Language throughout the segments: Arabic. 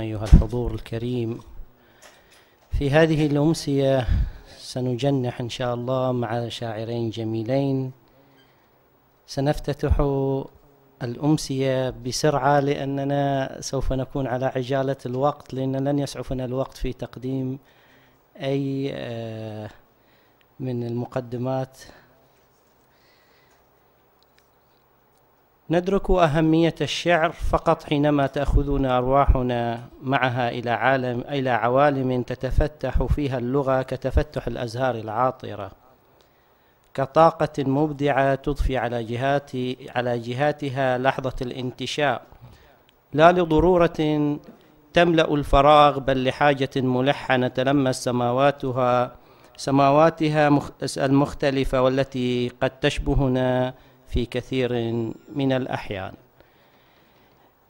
أيها الحضور الكريم في هذه الأمسية سنجنح إن شاء الله مع شاعرين جميلين سنفتتح الأمسية بسرعة لأننا سوف نكون على عجالة الوقت لأن لن يسعفنا الوقت في تقديم أي آه، من المقدمات ندرك أهمية الشعر فقط حينما تأخذنا أرواحنا معها إلى عالم إلى عوالم تتفتح فيها اللغة كتفتح الأزهار العاطرة كطاقة مبدعة تضفي على جهات على جهاتها لحظة الانتشاء لا لضرورة تملأ الفراغ بل لحاجة ملحة نتلمس سماواتها سماواتها المختلفة والتي قد تشبهنا في كثير من الأحيان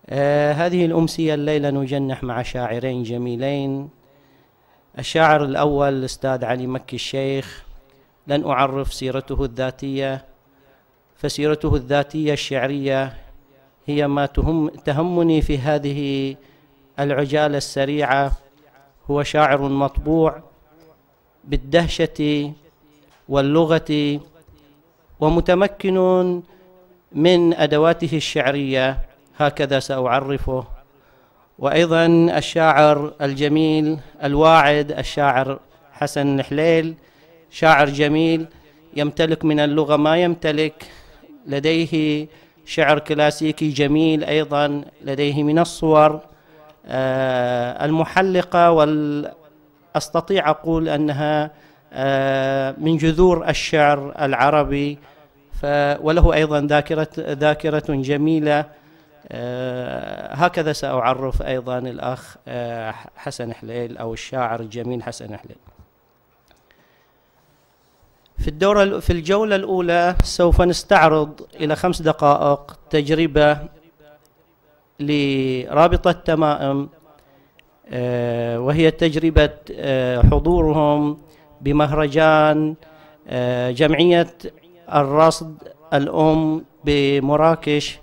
آه هذه الأمسية الليلة نجنح مع شاعرين جميلين الشاعر الأول الأستاذ علي مكي الشيخ لن أعرف سيرته الذاتية فسيرته الذاتية الشعرية هي ما تهم تهمني في هذه العجالة السريعة هو شاعر مطبوع بالدهشة واللغة ومتمكن من أدواته الشعرية هكذا سأعرفه وأيضا الشاعر الجميل الواعد الشاعر حسن الحليل شاعر جميل يمتلك من اللغة ما يمتلك لديه شعر كلاسيكي جميل أيضا لديه من الصور آه، المحلقة وأستطيع أقول أنها آه، من جذور الشعر العربي وله أيضا ذاكرة ذاكرة جميلة آه، هكذا سأعرف أيضا الأخ آه، حسن حليل أو الشاعر الجميل حسن حليل في الدورة في الجولة الأولى سوف نستعرض إلى خمس دقائق تجربة لرابطة تمائم آه، وهي تجربة حضورهم بمهرجان جمعية الرصد الأم بمراكش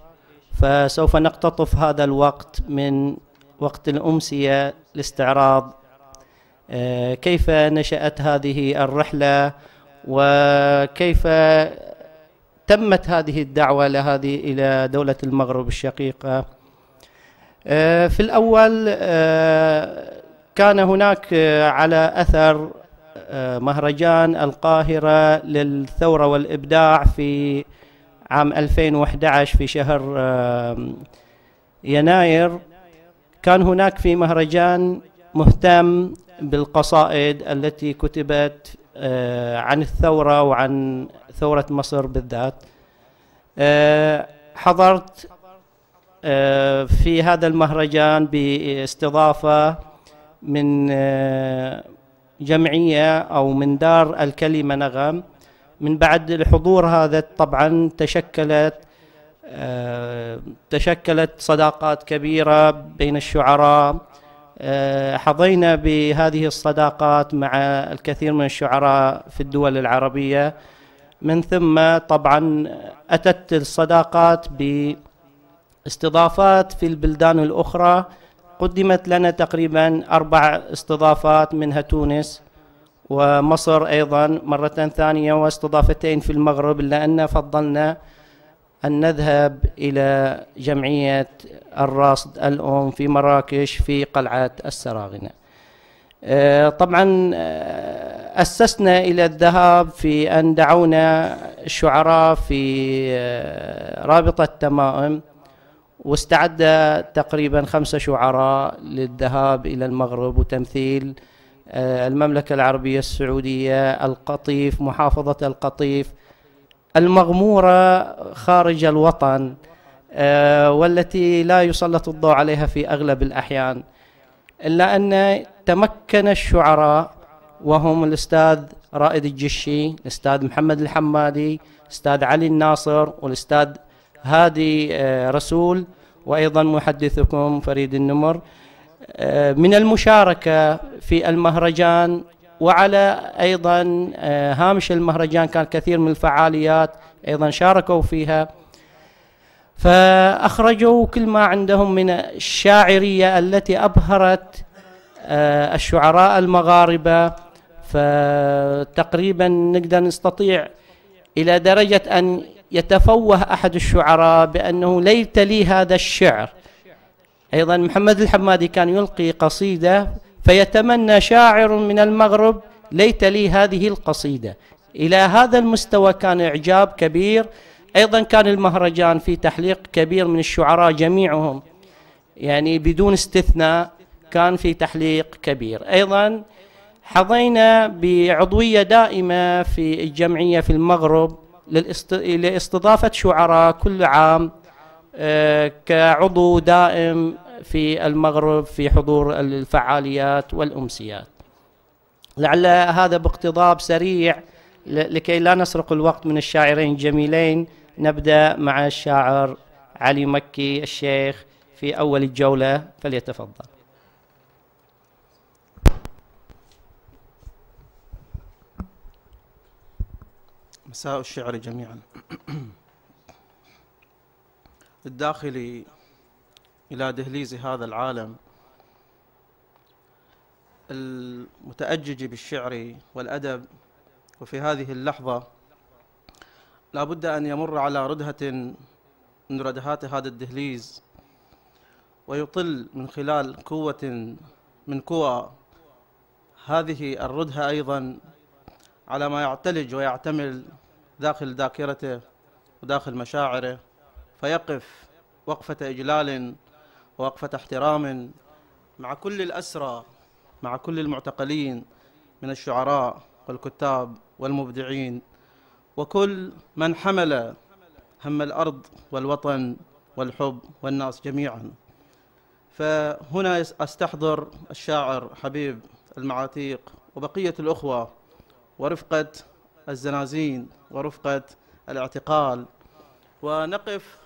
فسوف نقتطف هذا الوقت من وقت الأمسية لاستعراض آه، كيف نشأت هذه الرحلة وكيف تمت هذه الدعوة لهذه إلى دولة المغرب الشقيقة آه، في الأول آه، كان هناك على أثر آه، مهرجان القاهرة للثورة والإبداع في عام 2011 في شهر يناير كان هناك في مهرجان مهتم بالقصائد التي كتبت آه، عن الثورة وعن ثورة مصر بالذات آه، حضرت في هذا المهرجان باستضافة من جمعية أو من دار الكلمة نغم من بعد الحضور هذا طبعا تشكلت آه، تشكلت صداقات كبيرة بين الشعراء آه، حظينا بهذه الصداقات مع الكثير من الشعراء في الدول العربية من ثم طبعا أتت الصداقات باستضافات في البلدان الأخرى قدمت لنا تقريبا أربع استضافات منها تونس ومصر أيضا مرة ثانية واستضافتين في المغرب لأن فضلنا أن نذهب إلى جمعية الراصد الأم في مراكش في قلعة السراغنة آه، طبعا آه، أسسنا إلى الذهاب في أن دعونا الشعراء في آه، رابطة تمائم واستعد تقريبا خمسة شعراء للذهاب إلى المغرب وتمثيل آه، المملكة العربية السعودية القطيف محافظة القطيف المغمورة خارج الوطن آه، والتي لا يسلط الضوء عليها في أغلب الأحيان إلا أن تمكن الشعراء وهم الأستاذ رائد الجشي الأستاذ محمد الحمادي الأستاذ علي الناصر والأستاذ هادي آه، رسول وأيضا محدثكم فريد النمر آه، من المشاركة في المهرجان وعلى أيضا آه، هامش المهرجان كان كثير من الفعاليات أيضا شاركوا فيها فأخرجوا كل ما عندهم من الشاعرية التي أبهرت الشعراء المغاربة فتقريبا نقدر نستطيع إلى درجة أن يتفوه أحد الشعراء بأنه ليت لي هذا الشعر أيضا محمد الحمادي كان يلقي قصيدة فيتمنى شاعر من المغرب ليت لي هذه القصيدة إلى هذا المستوى كان إعجاب كبير أيضا كان المهرجان في تحليق كبير من الشعراء جميعهم يعني بدون استثناء كان في تحليق كبير أيضا حظينا بعضوية دائمة في الجمعية في المغرب لاستضافة شعراء كل عام آه، كعضو دائم في المغرب في حضور الفعاليات والأمسيات لعل هذا باقتضاب سريع لكي لا نسرق الوقت من الشاعرين الجميلين نبدأ مع الشاعر علي مكي الشيخ في أول الجولة فليتفضل مساء الشعر جميعا الداخل إلى دهليز هذا العالم المتأجج بالشعر والأدب وفي هذه اللحظة لا بد أن يمر على ردهة من ردهات هذا الدهليز ويطل من خلال قوة من قوى هذه الردهة أيضا على ما يعتلج ويعتمل داخل ذاكرته وداخل مشاعره فيقف وقفة إجلال ووقفة احترام مع كل الأسرى مع كل المعتقلين من الشعراء والكتاب والمبدعين وكل من حمل هم الأرض والوطن والحب والناس جميعا فهنا أستحضر الشاعر حبيب المعاتيق وبقية الأخوة ورفقة الزنازين ورفقة الاعتقال ونقف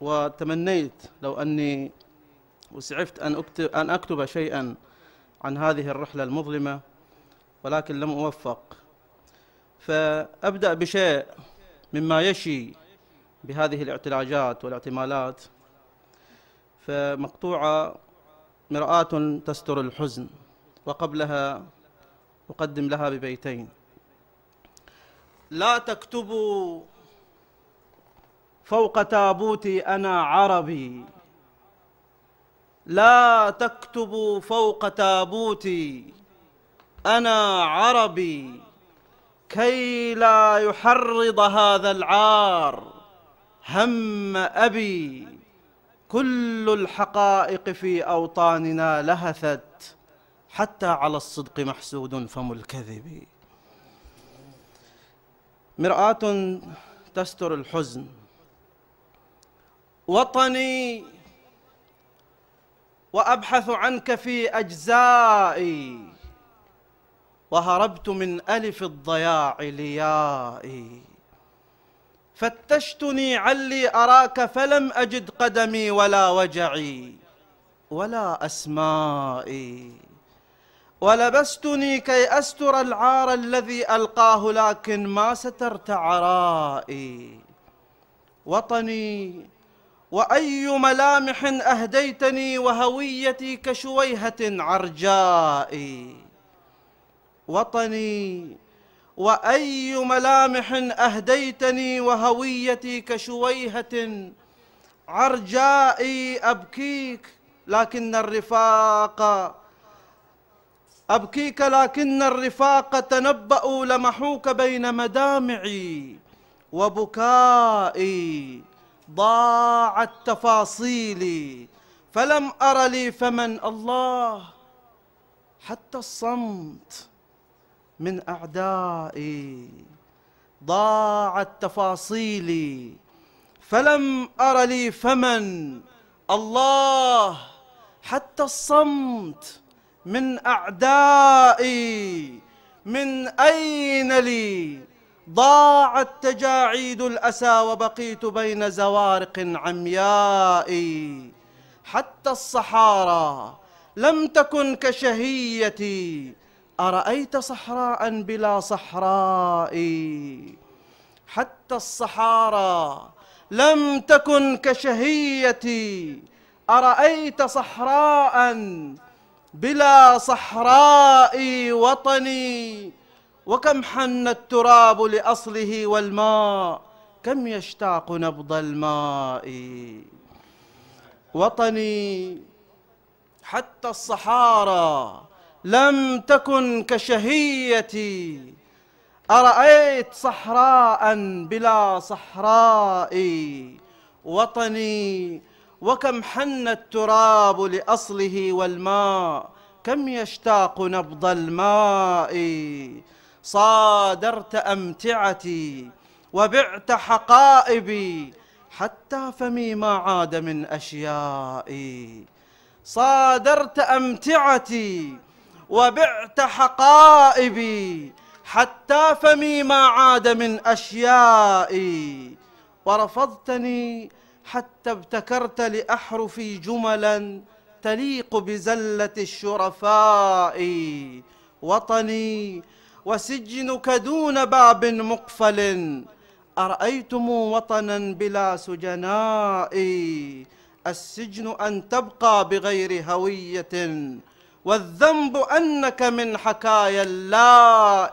وتمنيت لو أني وسعفت أن أكتب, أن أكتب شيئا عن هذه الرحلة المظلمة ولكن لم أوفق فأبدأ بشيء مما يشي بهذه الاعتلاجات والاعتمالات فمقطوعة مرآة تستر الحزن وقبلها أقدم لها ببيتين لا تكتبوا فوق تابوتي انا عربي لا تكتبوا فوق تابوتي انا عربي كي لا يحرض هذا العار هم ابي كل الحقائق في اوطاننا لهثت حتى على الصدق محسود فم الكذب مرآة تستر الحزن وطني وأبحث عنك في أجزائي وهربت من ألف الضياع ليائي فتشتني علي أراك فلم أجد قدمي ولا وجعي ولا أسمائي ولبستني كي أستر العار الذي ألقاه لكن ما سترت عرائي وطني وأي ملامح أهديتني وهويتي كشويهة عرجائي وطني وأي ملامح أهديتني وهويتي كشويهة عرجائي أبكيك لكن الرفاق أبكيك لكن الرفاق تنبأوا لمحوك بين مدامعي وبكائي ضاعت تفاصيلي فلم أر لي فمن الله حتى الصمت من أعدائي ضاعت تفاصيلي فلم أر لي فمن الله حتى الصمت من أعدائي من أين لي ضاعت تجاعيد الأسى وبقيت بين زوارق عمياء حتى الصحارى لم تكن كشهيتي أرأيت صحراء بلا صحراء حتى الصحارى لم تكن كشهيتي أرأيت صحراء بلا صحراء وطني وكم حن التراب لأصله والماء كم يشتاق نبض الماء وطني حتى الصحارى لم تكن كشهيتي أرأيت صحراء بلا صحراء وطني وكم حن التراب لأصله والماء كم يشتاق نبض الماء صادرت أمتعتي وبعت حقائبي حتى فمي ما عاد من أشيائي صادرت أمتعتي وبعت حقائبي حتى فمي ما عاد من أشيائي ورفضتني حتى ابتكرت لأحرفي جملا تليق بزلة الشرفاء وطني وسجنك دون باب مقفل أرأيتم وطنا بلا سجناء السجن أن تبقى بغير هوية والذنب أنك من حكايا اللاء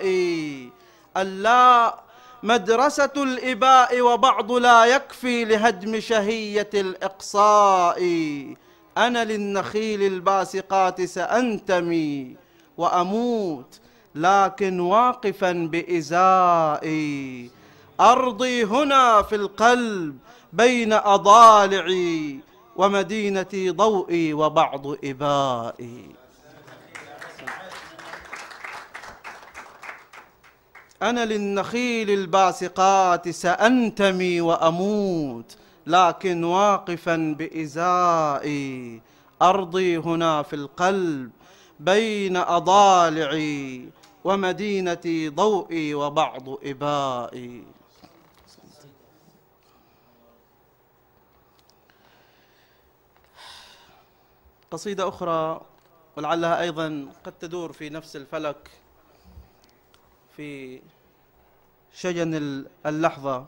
اللاء مدرسة الإباء وبعض لا يكفي لهدم شهية الإقصاء أنا للنخيل الباسقات سأنتمي وأموت لكن واقفا بإزائي أرضي هنا في القلب بين أضالعي ومدينتي ضوئي وبعض إبائي أنا للنخيل الباسقات سأنتمي وأموت لكن واقفا بإزائي أرضي هنا في القلب بين أضالعي ومدينتي ضوئي وبعض إبائي قصيدة أخرى ولعلها أيضا قد تدور في نفس الفلك في شجن اللحظة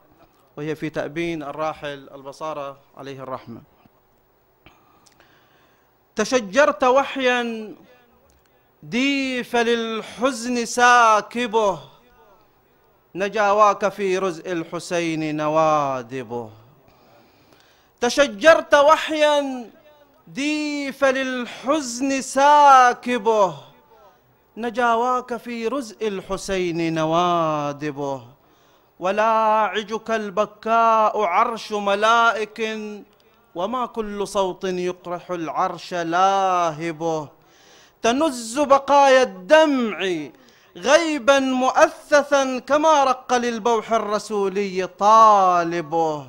وهي في تأبين الراحل البصارة عليه الرحمة تشجرت وحيا ديف للحزن ساكبه نجاواك في رزء الحسين نوادبه تشجرت وحيا ديف للحزن ساكبه نجاواك في رزء الحسين نوادبه ولاعجك البكاء عرش ملائك وما كل صوت يقرح العرش لاهبه تنز بقايا الدمع غيبا مؤثثا كما رق للبوح الرسولي طالبه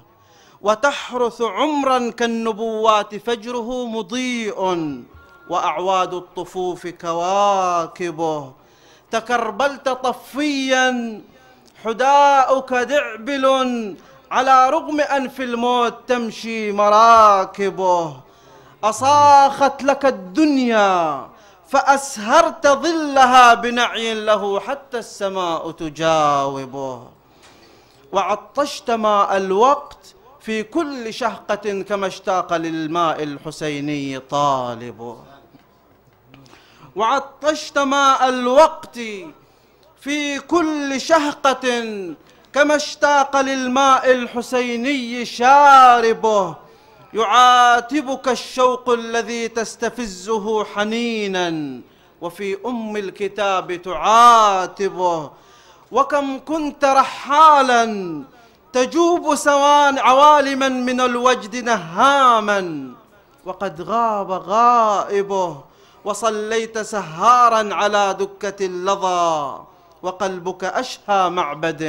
وتحرث عمرا كالنبوات فجره مضيء واعواد الطفوف كواكبه تكربلت طفيا حداؤك دعبل على رغم أنف الموت تمشي مراكبه أصاخت لك الدنيا فأسهرت ظلها بنعي له حتى السماء تجاوبه وعطشت ماء الوقت في كل شهقة كما اشتاق للماء الحسيني طالبه وعطشت ماء الوقت في كل شهقة كما اشتاق للماء الحسيني شاربه يعاتبك الشوق الذي تستفزه حنينا وفي أم الكتاب تعاتبه وكم كنت رحالا تجوب سوان عوالما من الوجد نهاما وقد غاب غائبه وصليت سهارا على دكة اللظى وقلبك أشهى معبد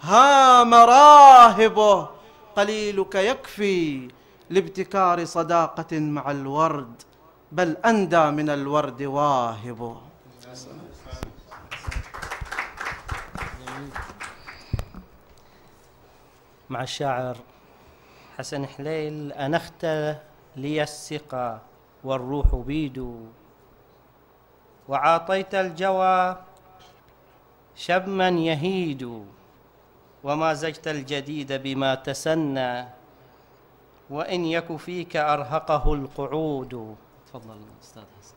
ها مراهبه قليلك يكفي لابتكار صداقة مع الورد بل أندى من الورد واهبه مع الشاعر حسن حليل أنخت لي السقى والروح بيد وعاطيت الجوى شما يهيد وما زجت الجديد بما تسنى وإن يك فيك أرهقه القعود تفضل أستاذ حسن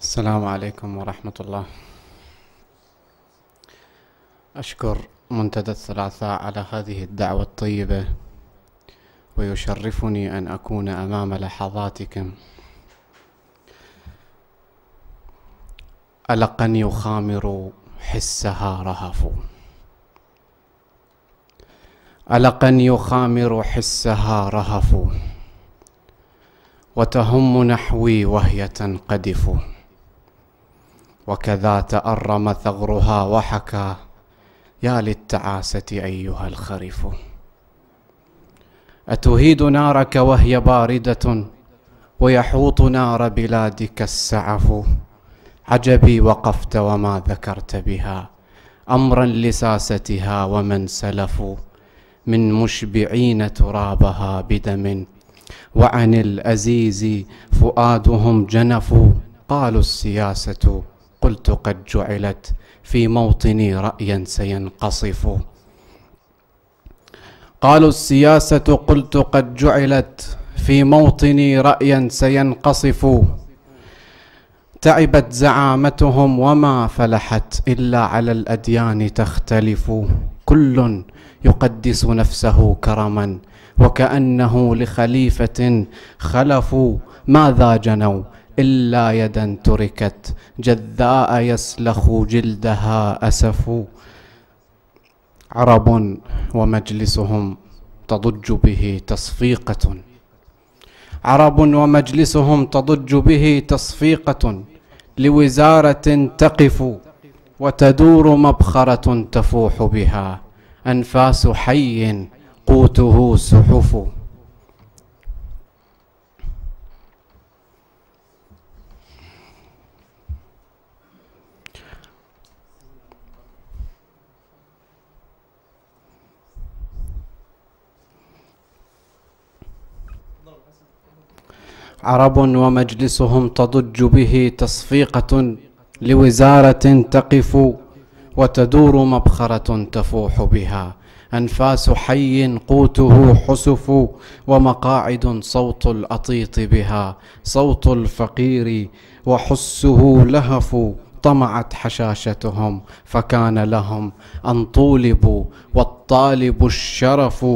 السلام عليكم ورحمة الله أشكر منتدى الثلاثاء على هذه الدعوة الطيبة ويشرفني أن أكون أمام لحظاتكم ألقني يخامر حسها رهف ألقا يخامر حسها رهف وتهم نحوي وهي تنقدف وكذا تأرم ثغرها وحكى يا للتعاسة أيها الخرف أتهيد نارك وهي باردة ويحوط نار بلادك السعف عجبي وقفت وما ذكرت بها امرا لساستها ومن سلفوا من مشبعين ترابها بدم وعن الازيز فؤادهم جنفوا قالوا السياسه قلت قد جعلت في موطني رايا سينقصف قالوا السياسه قلت قد جعلت في موطني رايا سينقصف تعبت زعامتهم وما فلحت الا على الاديان تختلف كل يقدس نفسه كرما وكانه لخليفه خلفوا ماذا جنوا الا يدا تركت جذاء يسلخ جلدها اسف عرب ومجلسهم تضج به تصفيقه عرب ومجلسهم تضج به تصفيقه لوزارة تقف وتدور مبخرة تفوح بها أنفاس حي قوته سحف عرب ومجلسهم تضج به تصفيقة لوزارة تقف وتدور مبخرة تفوح بها أنفاس حي قوته حسف ومقاعد صوت الأطيط بها صوت الفقير وحسه لهف طمعت حشاشتهم فكان لهم أن طولبوا والطالب الشرف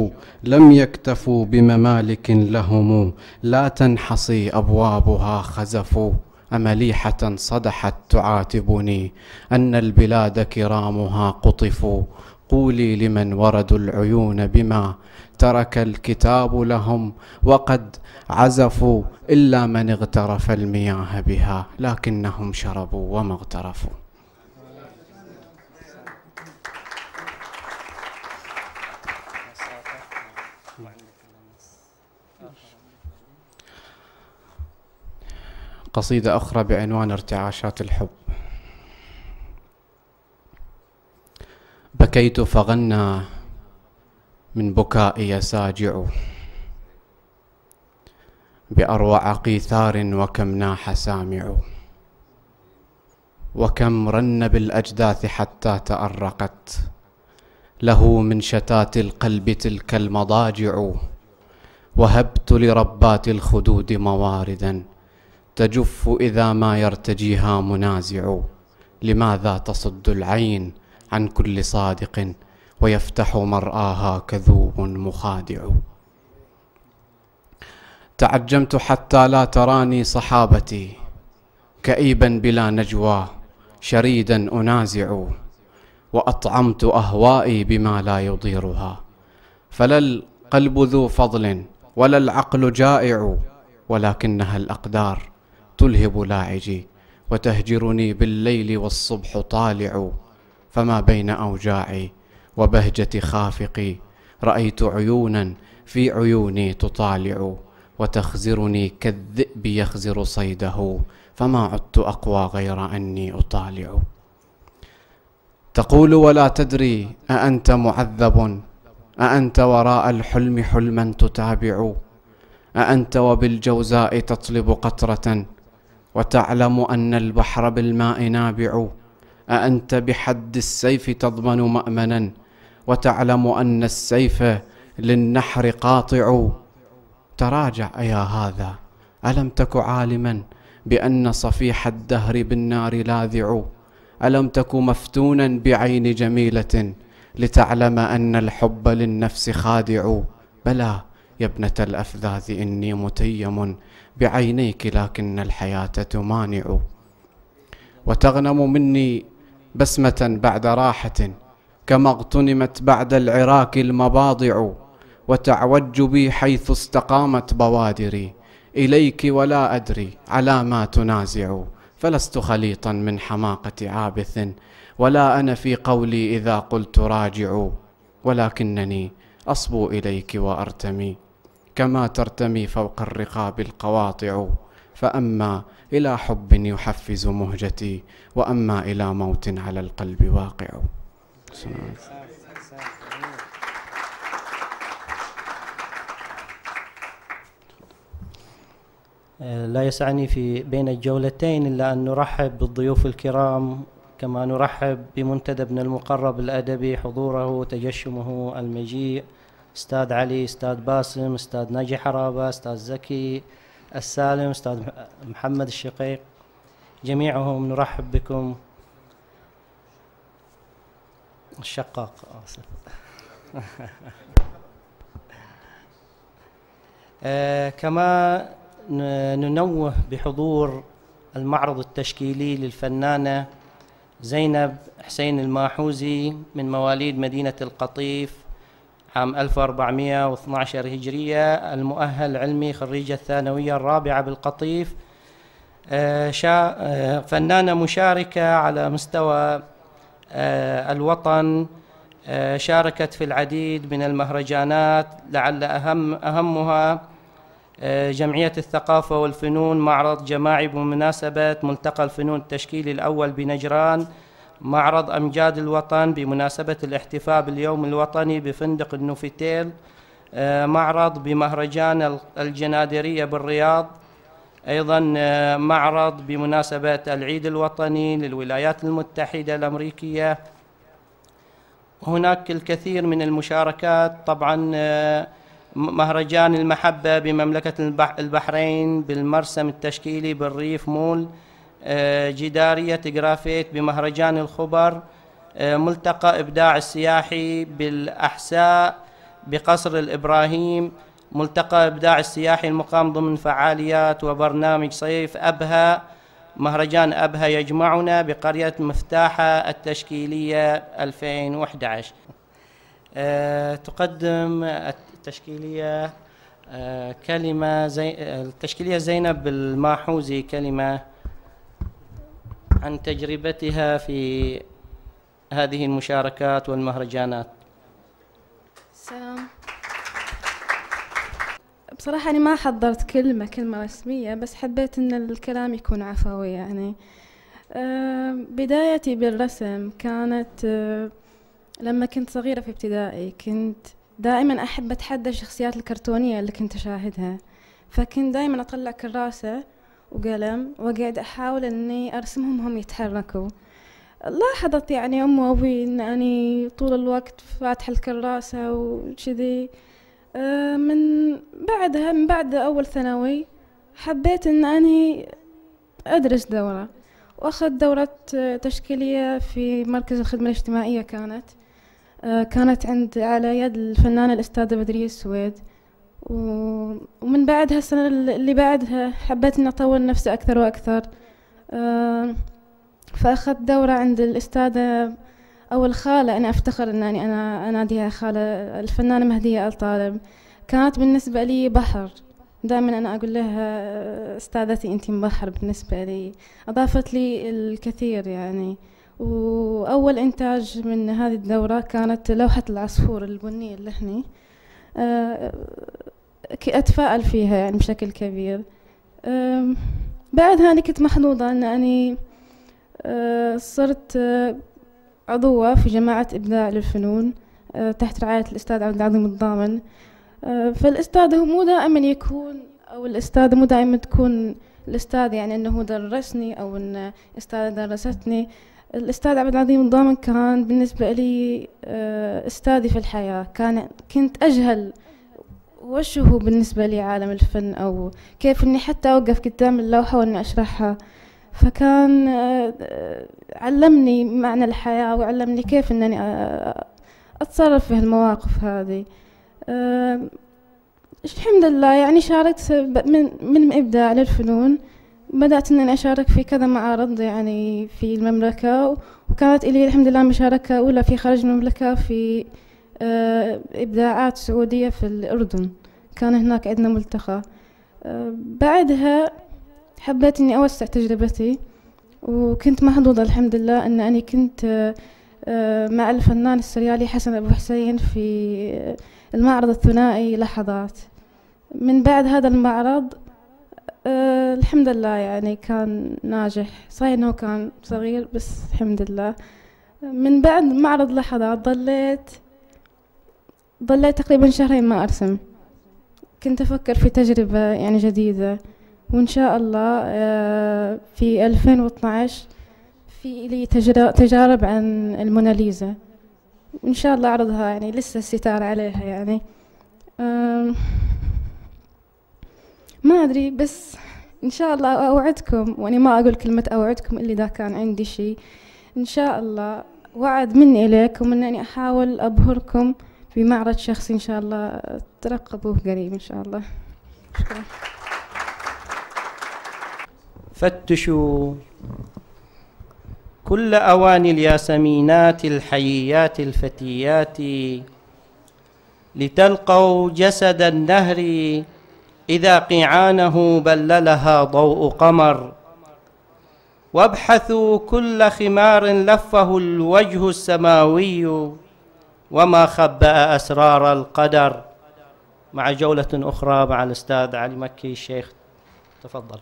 لم يكتفوا بممالك لهم لا تنحصي أبوابها خزفوا أمليحة صدحت تعاتبني أن البلاد كرامها قطفوا قولي لمن وردوا العيون بما ترك الكتاب لهم وقد عزفوا الا من اغترف المياه بها لكنهم شربوا وما اغترفوا قصيدة أخرى بعنوان ارتعاشات الحب بكيت فغنى من بكائي ساجع بأروع قيثار وكم ناح سامع وكم رن بالأجداث حتى تأرقت له من شتات القلب تلك المضاجع وهبت لربات الخدود مواردا تجف إذا ما يرتجيها منازع لماذا تصد العين عن كل صادق ويفتح مرآها كذوب مخادع تعجمت حتى لا تراني صحابتي كئيبا بلا نجوى شريدا أنازع وأطعمت أهوائي بما لا يضيرها فلا القلب ذو فضل ولا العقل جائع ولكنها الأقدار تلهب لاعجي وتهجرني بالليل والصبح طالع فما بين أوجاعي وبهجة خافقي رأيت عيونا في عيوني تطالع وتخزرني كالذئب يخزر صيده فما عدت أقوى غير أني أطالع تقول ولا تدري أأنت معذب أأنت وراء الحلم حلما تتابع أأنت وبالجوزاء تطلب قطرة وتعلم أن البحر بالماء نابع أأنت بحد السيف تضمن مأمنا وتعلم أن السيف للنحر قاطع تراجع يا هذا ألم تك عالما بأن صفيح الدهر بالنار لاذع ألم تك مفتونا بعين جميلة لتعلم أن الحب للنفس خادع بلى يا ابنة الأفذاذ إني متيم بعينيك لكن الحياة تمانع وتغنم مني بسمة بعد راحة كما اغتنمت بعد العراق المباضع وتعوج بي حيث استقامت بوادري إليك ولا أدري على ما تنازع فلست خليطا من حماقة عابث ولا أنا في قولي إذا قلت راجع ولكنني أصبو إليك وأرتمي كما ترتمي فوق الرقاب القواطع فأما إلى حب يحفز مهجتي وأما إلى موت على القلب واقع لا يسعني في بين الجولتين إلا أن نرحب بالضيوف الكرام كما نرحب بمنتدى ابن المقرب الأدبي حضوره تجشمه المجيء استاذ علي استاذ باسم استاذ ناجي حرابة استاذ زكي السالم استاذ محمد الشقيق جميعهم نرحب بكم الشقاق آسف آه، كما ننوه بحضور المعرض التشكيلي للفنانة زينب حسين الماحوزي من مواليد مدينة القطيف عام 1412 هجرية المؤهل علمي خريجة الثانوية الرابعة بالقطيف آه، آه، فنانة مشاركة على مستوى آه، الوطن آه، شاركت في العديد من المهرجانات لعل أهم أهمها آه، جمعية الثقافة والفنون معرض جماعي بمناسبة ملتقى الفنون التشكيلي الأول بنجران معرض أمجاد الوطن بمناسبة الاحتفاء باليوم الوطني بفندق النوفيتيل معرض بمهرجان الجنادرية بالرياض أيضا آه، معرض بمناسبة العيد الوطني للولايات المتحدة الأمريكية هناك الكثير من المشاركات طبعا آه، مهرجان المحبة بمملكة البحرين بالمرسم التشكيلي بالريف مول آه، جدارية جرافيت بمهرجان الخبر ملتقى إبداع السياحي بالأحساء بقصر الإبراهيم ملتقى إبداع السياحي المقام ضمن فعاليات وبرنامج صيف أبها مهرجان أبها يجمعنا بقرية مفتاحة التشكيلية 2011 أه تقدم التشكيلية أه كلمة زي التشكيلية زينب الماحوزي كلمة عن تجربتها في هذه المشاركات والمهرجانات. سلام بصراحة أنا ما حضرت كلمة كلمة رسمية بس حبيت إن الكلام يكون عفوي يعني آه، بدايتي بالرسم كانت آه، لما كنت صغيرة في ابتدائي كنت دائما أحب أتحدى الشخصيات الكرتونية اللي كنت أشاهدها فكنت دائما أطلع كراسة وقلم وأقعد أحاول إني أرسمهم هم يتحركوا لاحظت يعني أمي وأبوي إن أني طول الوقت فاتحة الكراسة وشذي آه، من بعدها من بعد أول ثانوي حبيت أن أني أدرس دورة وأخذت دورة تشكيلية في مركز الخدمة الاجتماعية كانت آه، كانت عند على يد الفنانة الأستاذة بدرية السويد ومن بعدها السنة اللي بعدها حبيت أني أطور نفسي أكثر وأكثر آه، فأخذت دورة عند الأستاذة أو الخالة أنا أفتخر أنني أنا أناديها خالة الفنانة مهدية الطالب كانت بالنسبة لي بحر دائما أنا أقول لها أستاذتي أنت بحر بالنسبة لي أضافت لي الكثير يعني وأول إنتاج من هذه الدورة كانت لوحة العصفور البني اللحني آه، أتفائل فيها يعني بشكل كبير بعدها أنا كنت محظوظة أنني آه، صرت آه، عضوة في جماعة إبداع للفنون آه، تحت رعاية الأستاذ عبد العظيم الضامن آه، فالأستاذ هو مو دائما يكون أو الأستاذ مو دائما تكون الأستاذ يعني أنه درسني أو أن أستاذ درستني الأستاذ عبد العظيم الضامن كان بالنسبة لي آه، أستاذي في الحياة كان كنت أجهل وش هو بالنسبة لي عالم الفن أو كيف أني حتى أوقف قدام اللوحة وأني أشرحها فكان آه، آه، علمني معنى الحياة وعلمني كيف أنني آه، أتصرف في المواقف هذه الحمد لله يعني شاركت من, من إبداع للفنون بدأت أنني أشارك في كذا معارض يعني في المملكة وكانت إلي الحمد لله مشاركة أولى في خارج المملكة في إبداعات سعودية في الأردن كان هناك عندنا ملتقى بعدها حبيت إني أوسع تجربتي وكنت محظوظة الحمد لله أن أني كنت آه، مع الفنان السريالي حسن أبو حسين في آه، المعرض الثنائي لحظات من بعد هذا المعرض آه، الحمد لله يعني كان ناجح صحيح انه كان صغير بس الحمد لله من بعد معرض لحظات ضليت ضليت تقريبا شهرين ما ارسم كنت افكر في تجربة يعني جديدة وإن شاء الله آه، في 2012 في لي تجارب عن الموناليزا وإن شاء الله أعرضها يعني لسه الستار عليها يعني ما أدري بس إن شاء الله أوعدكم وأني ما أقول كلمة أوعدكم إلا إذا كان عندي شيء إن شاء الله وعد مني إليكم أنني أحاول أبهركم في معرض شخصي إن شاء الله ترقبوه قريب إن شاء الله شكرا. فتشوا كل أواني الياسمينات الحييات الفتيات لتلقوا جسد النهر إذا قيعانه بللها ضوء قمر وابحثوا كل خمار لفه الوجه السماوي وما خبأ أسرار القدر مع جولة أخرى مع الأستاذ علي مكي الشيخ تفضل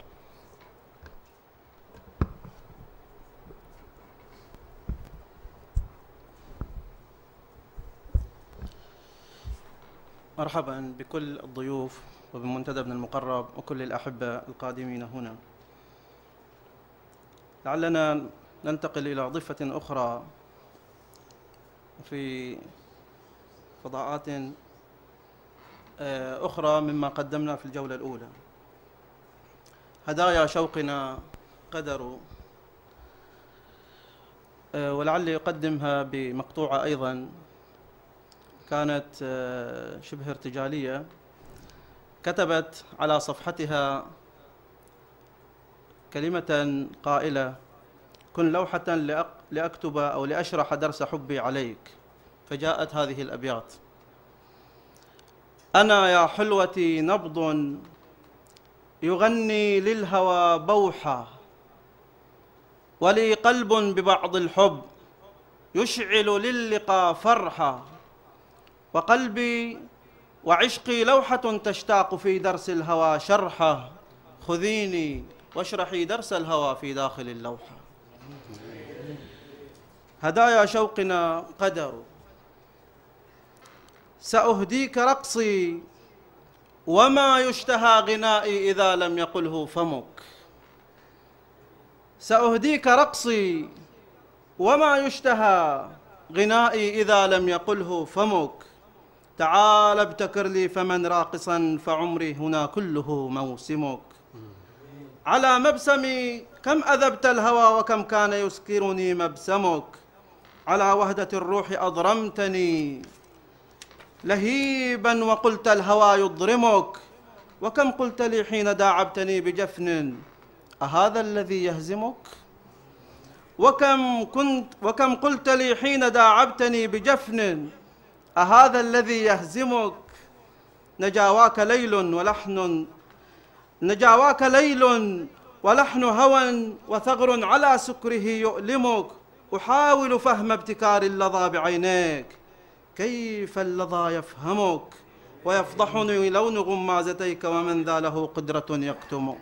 مرحبا بكل الضيوف وبمنتدى ابن المقرب وكل الأحبة القادمين هنا لعلنا ننتقل إلى ضفة أخرى في فضاءات آه، أخرى مما قدمنا في الجولة الأولى هدايا شوقنا قدر آه، ولعلي أقدمها بمقطوعة أيضا كانت آه، شبه ارتجالية كتبت على صفحتها كلمة قائلة كن لوحة لأكتب أو لأشرح درس حبي عليك فجاءت هذه الأبيات أنا يا حلوتي نبض يغني للهوى بوحة ولي قلب ببعض الحب يشعل للقى فرحة وقلبي وعشقي لوحة تشتاق في درس الهوى شرحه خذيني واشرحي درس الهوى في داخل اللوحة هدايا شوقنا قدر سأهديك رقصي وما يشتهى غنائي إذا لم يقله فمك سأهديك رقصي وما يشتهى غنائي إذا لم يقله فمك تعال ابتكر لي فمن راقصا فعمري هنا كله موسمك على مبسمي كم أذبت الهوى وكم كان يسكرني مبسمك على وهدة الروح أضرمتني لهيبا وقلت الهوى يضرمك وكم قلت لي حين داعبتني بجفن أهذا الذي يهزمك وكم كنت وكم قلت لي حين داعبتني بجفن أهذا الذي يهزمك نجاواك ليل ولحن نجاواك ليل ولحن هوى وثغر على سكره يؤلمك أحاول فهم ابتكار اللظى بعينيك كيف اللظى يفهمك ويفضحني لون غمازتيك ومن ذا له قدرة يقتمك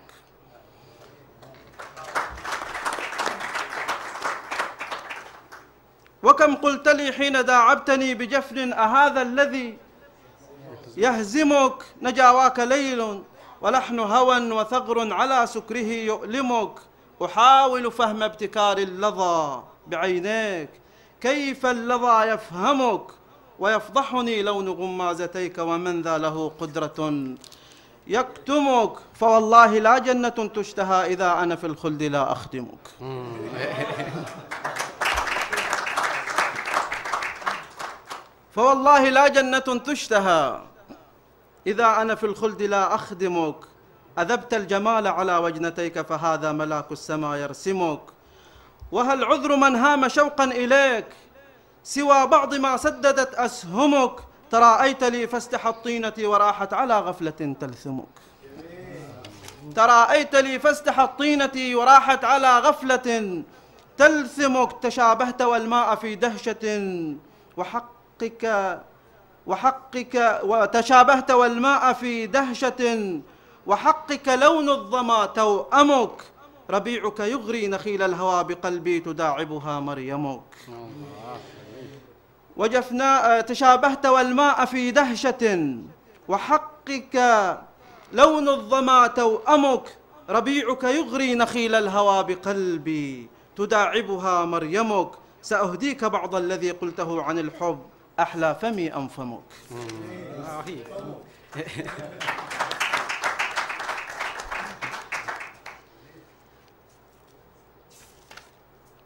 وكم قلت لي حين داعبتني بجفن أهذا الذي يهزمك نجاواك ليل ولحن هوى وثغر على سكره يؤلمك أحاول فهم ابتكار اللظى بعينيك كيف اللظى يفهمك ويفضحني لون غمازتيك ومن ذا له قدرة يكتمك فوالله لا جنة تشتهى إذا أنا في الخلد لا أخدمك فوالله لا جنة تشتهى إذا أنا في الخلد لا أخدمك أذبت الجمال على وجنتيك فهذا ملاك السماء يرسمك وهل عذر من هام شوقا إليك سوى بعض ما سددت أسهمك ترأيت لي فاستحت طينتي وراحت على غفلة تلثمك ترأيت لي فاستحت طينتي وراحت على غفلة تلثمك تشابهت والماء في دهشة وحق حقك وحقك وتشابهت والماء في دهشة وحقك لون الظما توأمك ربيعك يغري نخيل الهوى بقلبي تداعبها مريمك وجفنا تشابهت والماء في دهشة وحقك لون الظما توأمك ربيعك يغري نخيل الهوى بقلبي تداعبها مريمك سأهديك بعض الذي قلته عن الحب أحلى فمي أم فمك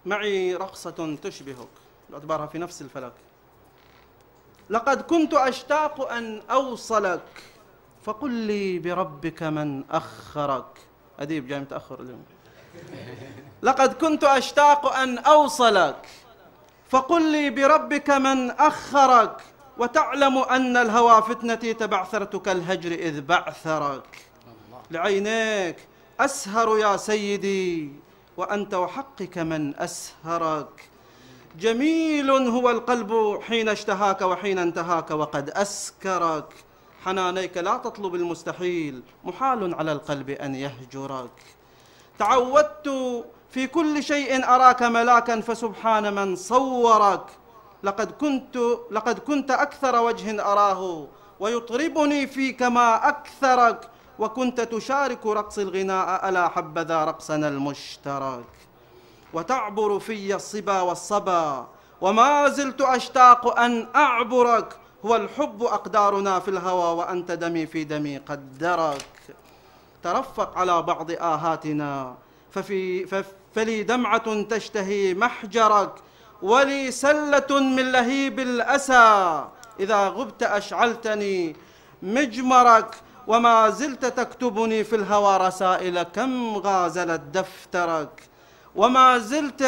معي رقصة تشبهك باعتبارها في نفس الفلك لقد كنت أشتاق أن أوصلك فقل لي بربك من أخرك أديب جاي متأخر اليوم لقد كنت أشتاق أن أوصلك فقل لي بربك من أخرك وتعلم أن الهوى فتنتي تبعثرتك الهجر إذ بعثرك لعينيك أسهر يا سيدي وأنت وحقك من أسهرك جميل هو القلب حين اشتهاك وحين انتهاك وقد أسكرك حنانيك لا تطلب المستحيل محال على القلب أن يهجرك تعودت في كل شيء أراك ملاكا فسبحان من صورك لقد كنت لقد كنت أكثر وجه أراه ويطربني فيك ما أكثرك وكنت تشارك رقص الغناء ألا حبذا رقصنا المشترك وتعبر في الصبا والصبا وما زلت أشتاق أن أعبرك هو الحب أقدارنا في الهوى وأنت دمي في دمي قدرك ترفق على بعض آهاتنا ففي فلي دمعة تشتهي محجرك ولي سلة من لهيب الأسى إذا غبت أشعلتني مجمرك وما زلت تكتبني في الهوى رسائل كم غازلت دفترك وما زلت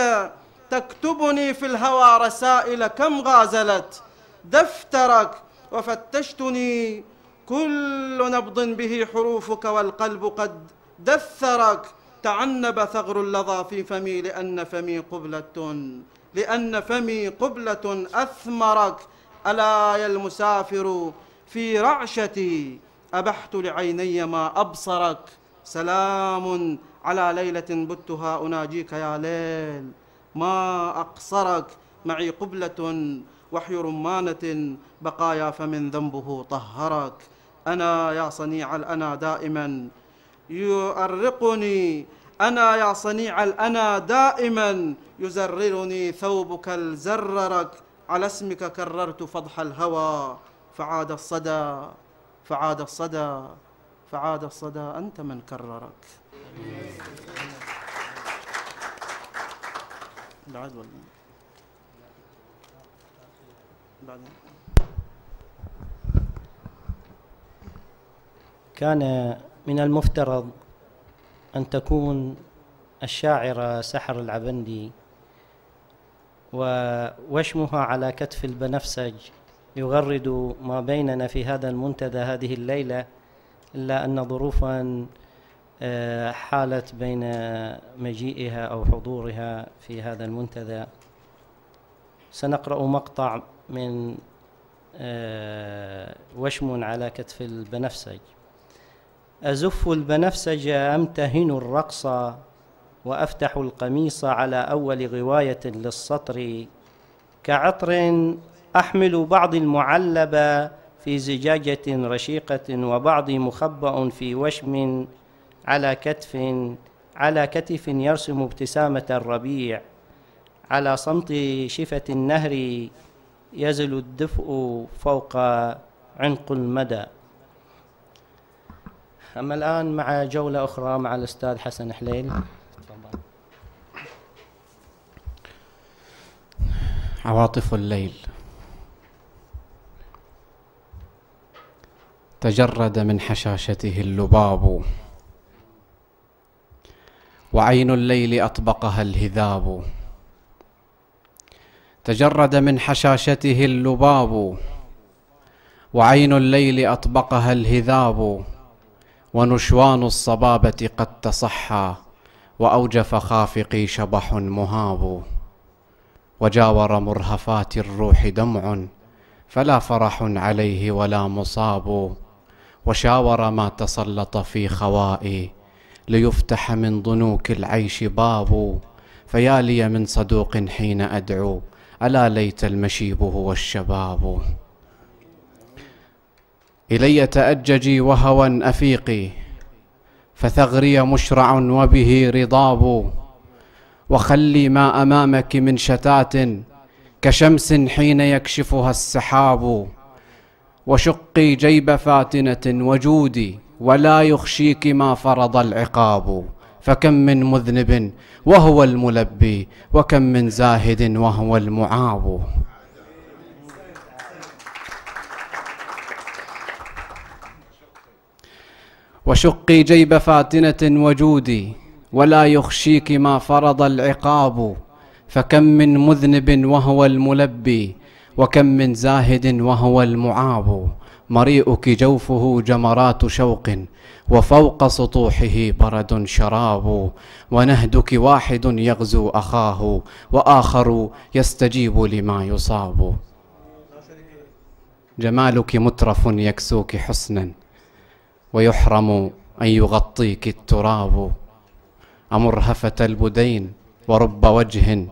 تكتبني في الهوى رسائل كم غازلت دفترك وفتشتني كل نبض به حروفك والقلب قد دثرك تعنب ثغر اللظى في فمي لأن فمي قبلة لأن فمي قبلة أثمرك ألا يا المسافر في رعشتي أبحت لعيني ما أبصرك سلام على ليلة بتها أناجيك يا ليل ما أقصرك معي قبلة وحي رمانة بقايا فمن ذنبه طهرك أنا يا صنيع الأنا دائما يؤرقني أنا يا صنيع الأنا دائما يزررني ثوبك الزررك على اسمك كررت فضح الهوى فعاد الصدى فعاد الصدى فعاد الصدى أنت من كررك بعد ولا كان من المفترض أن تكون الشاعرة سحر العبندي ووشمها على كتف البنفسج يغرد ما بيننا في هذا المنتدى هذه الليلة إلا أن ظروفا آه، حالت بين مجيئها أو حضورها في هذا المنتدى سنقرأ مقطع من آه، وشم على كتف البنفسج أزف البنفسج أمتهن الرقص وأفتح القميص على أول غواية للسطر كعطر أحمل بعض المعلب في زجاجة رشيقة وبعض مخبأ في وشم على كتف على كتف يرسم ابتسامة الربيع على صمت شفة النهر يزل الدفء فوق عنق المدى أما الآن مع جولة أخرى مع الأستاذ حسن حليل عواطف الليل تجرد من حشاشته اللباب وعين الليل أطبقها الهذاب تجرد من حشاشته اللباب وعين الليل أطبقها الهذاب ونشوان الصبابة قد تصحى وأوجف خافقي شبح مهاب وجاور مرهفات الروح دمع فلا فرح عليه ولا مصاب وشاور ما تسلط في خوائي ليفتح من ضنوك العيش باب فيا لي من صدوق حين أدعو ألا ليت المشيب هو الشباب إلي تأججي وهوى أفيقي فثغري مشرع وبه رضاب وخلي ما أمامك من شتات كشمس حين يكشفها السحاب وشقي جيب فاتنة وجودي ولا يخشيك ما فرض العقاب فكم من مذنب وهو الملبي وكم من زاهد وهو المعاب وشقي جيب فاتنة وجودي ولا يخشيك ما فرض العقاب فكم من مذنب وهو الملبي وكم من زاهد وهو المعاب مريئك جوفه جمرات شوق وفوق سطوحه برد شراب ونهدك واحد يغزو اخاه واخر يستجيب لما يصاب جمالك مترف يكسوك حسنا ويحرم أن يغطيك التراب أمرهفة البدين ورب وجه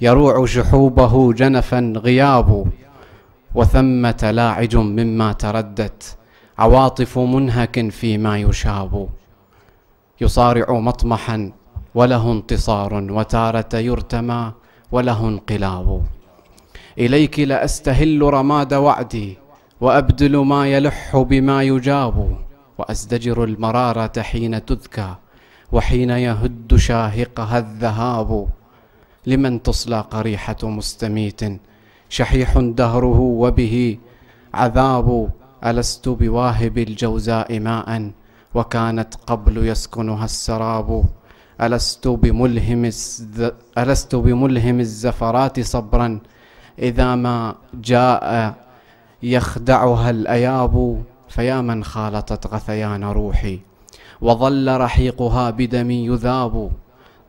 يروع شحوبه جنفا غياب وثمة لاعج مما تردت عواطف منهك فيما يشاب يصارع مطمحا وله انتصار وتارة يرتمى وله انقلاب إليك لأستهل رماد وعدي وأبدل ما يلح بما يجاب وأزدجر المرارة حين تذكى وحين يهد شاهقها الذهاب لمن تصلى قريحة مستميت شحيح دهره وبه عذاب ألست بواهب الجوزاء ماء وكانت قبل يسكنها السراب ألست بملهم, ألست بملهم الزفرات صبرا إذا ما جاء يخدعها الأياب فيا من خالطت غثيان روحي وظل رحيقها بدمي يذاب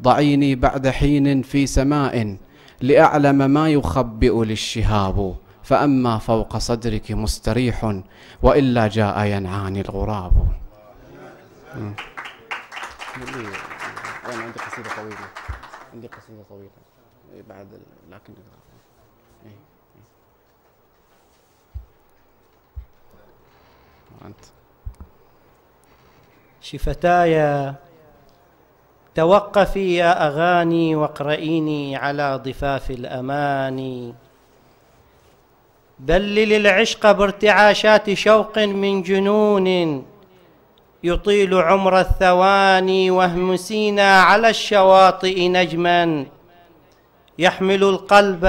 ضعيني بعد حين في سماء لأعلم ما يخبئ للشهاب فأما فوق صدرك مستريح وإلا جاء ينعاني الغراب أنا عندي قصيدة طويلة عندي قصيدة طويلة إيه، بعد لكن وأنت شفتايا توقفي يا أغاني واقرئيني على ضفاف الأماني بلل العشق بارتعاشات شوق من جنون يطيل عمر الثواني واهمسينا على الشواطئ نجما يحمل القلب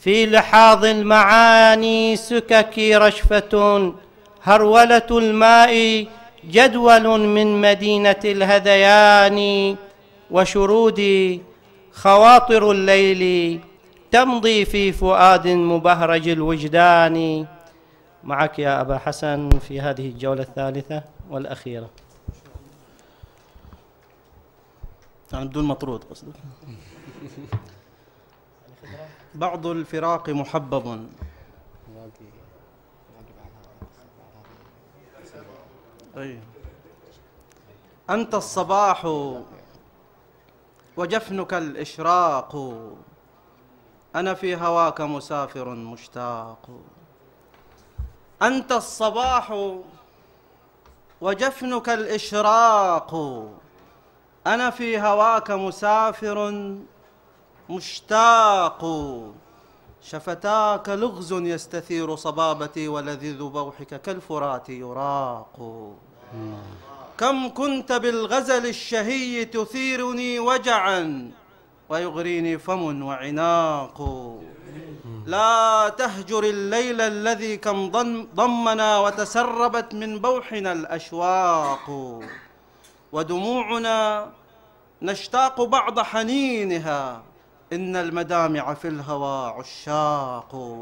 في لحاظ المعاني سككي رشفة هرولة الماء جدول من مدينة الهذيان وشرود خواطر الليل تمضي في فؤاد مبهرج الوجدان معك يا أبا حسن في هذه الجولة الثالثة والأخيرة يعني بدون مطرود قصدك بعض الفراق محبب أيوه. أنت الصباح وجفنك الإشراق أنا في هواك مسافر مشتاق أنت الصباح وجفنك الإشراق أنا في هواك مسافر مشتاق شفتاك لغز يستثير صبابتي ولذيذ بوحك كالفرات يراق كم كنت بالغزل الشهي تثيرني وجعا ويغريني فم وعناق لا تهجر الليل الذي كم ضمنا وتسربت من بوحنا الأشواق ودموعنا نشتاق بعض حنينها إن المدامع في الهوى عشاق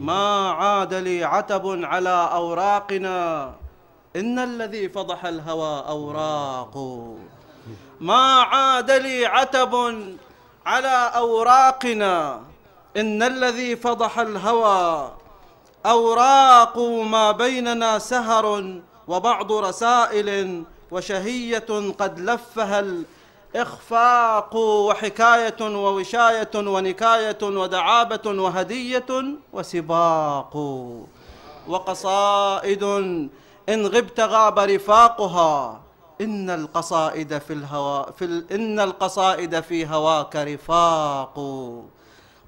ما عاد لي عتب على أوراقنا إن الذي فضح الهوى أوراق ما عاد لي عتب على أوراقنا إن الذي فضح الهوى أوراق ما بيننا سهر وبعض رسائل وشهية قد لفها إخفاق وحكاية ووشاية ونكاية ودعابة وهدية وسباق وقصائد إن غبت غاب رفاقها إن القصائد في الهوا في ال... إن القصائد في هواك رفاق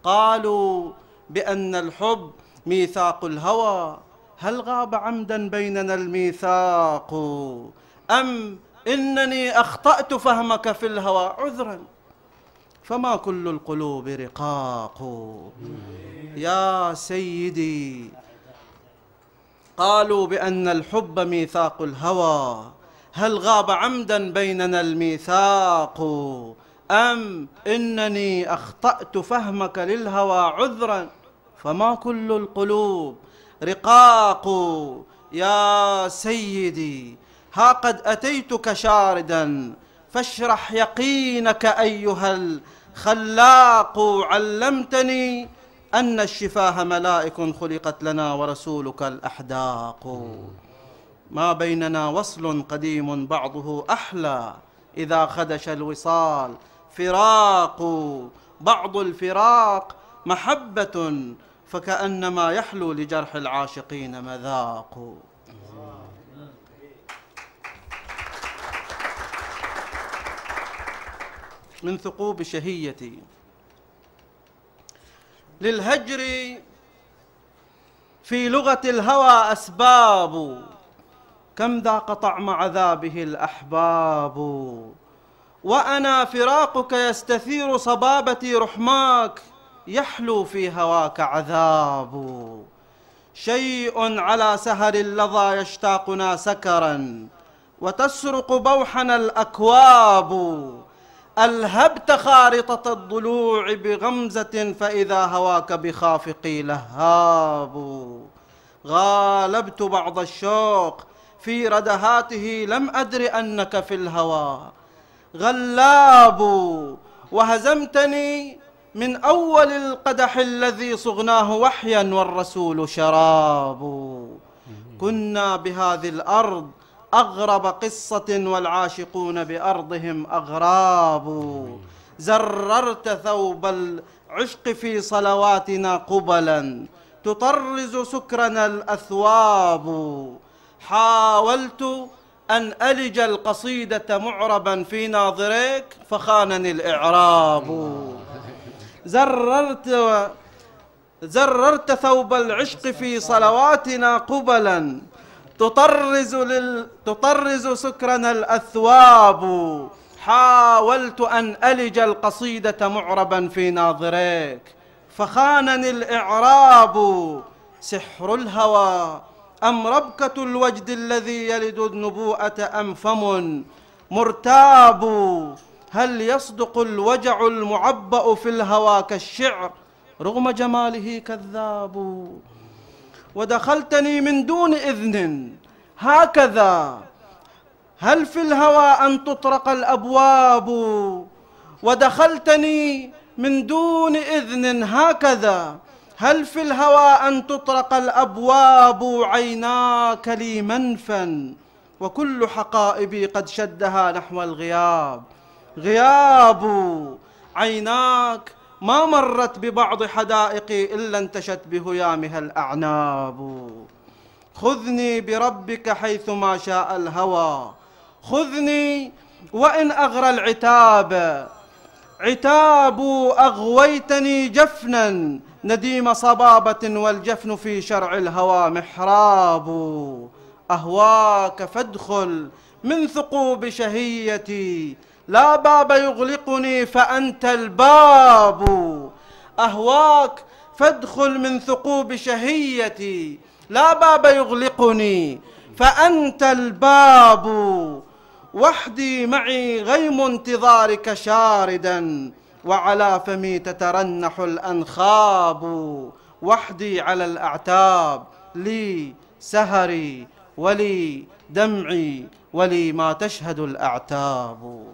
قالوا بأن الحب ميثاق الهوى هل غاب عمدا بيننا الميثاق أم إنني أخطأت فهمك في الهوى عذرا فما كل القلوب رقاق يا سيدي قالوا بأن الحب ميثاق الهوى هل غاب عمدا بيننا الميثاق أم إنني أخطأت فهمك للهوى عذرا فما كل القلوب رقاق يا سيدي ها قد أتيتك شاردا فاشرح يقينك أيها الخلاق علمتني أن الشفاه ملائك خلقت لنا ورسولك الأحداق ما بيننا وصل قديم بعضه أحلى إذا خدش الوصال فراق بعض الفراق محبة فكأنما يحلو لجرح العاشقين مذاق من ثقوب شهيتي للهجر في لغة الهوى أسباب كم ذاق طعم عذابه الأحباب وأنا فراقك يستثير صبابتي رحماك يحلو في هواك عذاب شيء على سهر اللظى يشتاقنا سكرا وتسرق بوحنا الأكواب ألهبت خارطة الضلوع بغمزة فإذا هواك بخافقي لهاب غالبت بعض الشوق في ردهاته لم أدر أنك في الهوى غلاب وهزمتني من أول القدح الذي صغناه وحيا والرسول شراب كنا بهذه الأرض أغرب قصة والعاشقون بأرضهم أغراب زررت ثوب العشق في صلواتنا قبلا تطرز سكرنا الأثواب حاولت أن ألج القصيدة معربا في ناظريك فخانني الإعراب زررت زررت ثوب العشق في صلواتنا قبلا تطرز لل... تطرز سكرنا الأثواب حاولت أن ألج القصيدة معربا في ناظريك فخانني الإعراب سحر الهوى أم ربكة الوجد الذي يلد النبوءة أم فم مرتاب هل يصدق الوجع المعبأ في الهوى كالشعر رغم جماله كذاب ودخلتني من دون إذن هكذا هل في الهوى أن تطرق الأبواب ودخلتني من دون إذن هكذا هل في الهوى أن تطرق الأبواب عيناك لي منفا وكل حقائبي قد شدها نحو الغياب غياب عيناك ما مرت ببعض حدائقي إلا انتشت بهيامها الأعناب خذني بربك حيث ما شاء الهوى خذني وإن أغرى العتاب عتاب أغويتني جفنا نديم صبابة والجفن في شرع الهوى محراب أهواك فادخل من ثقوب شهيتي لا باب يغلقني فأنت الباب أهواك فادخل من ثقوب شهيتي لا باب يغلقني فأنت الباب وحدي معي غيم انتظارك شاردا وعلى فمي تترنح الأنخاب وحدي على الأعتاب لي سهري ولي دمعي ولي ما تشهد الأعتاب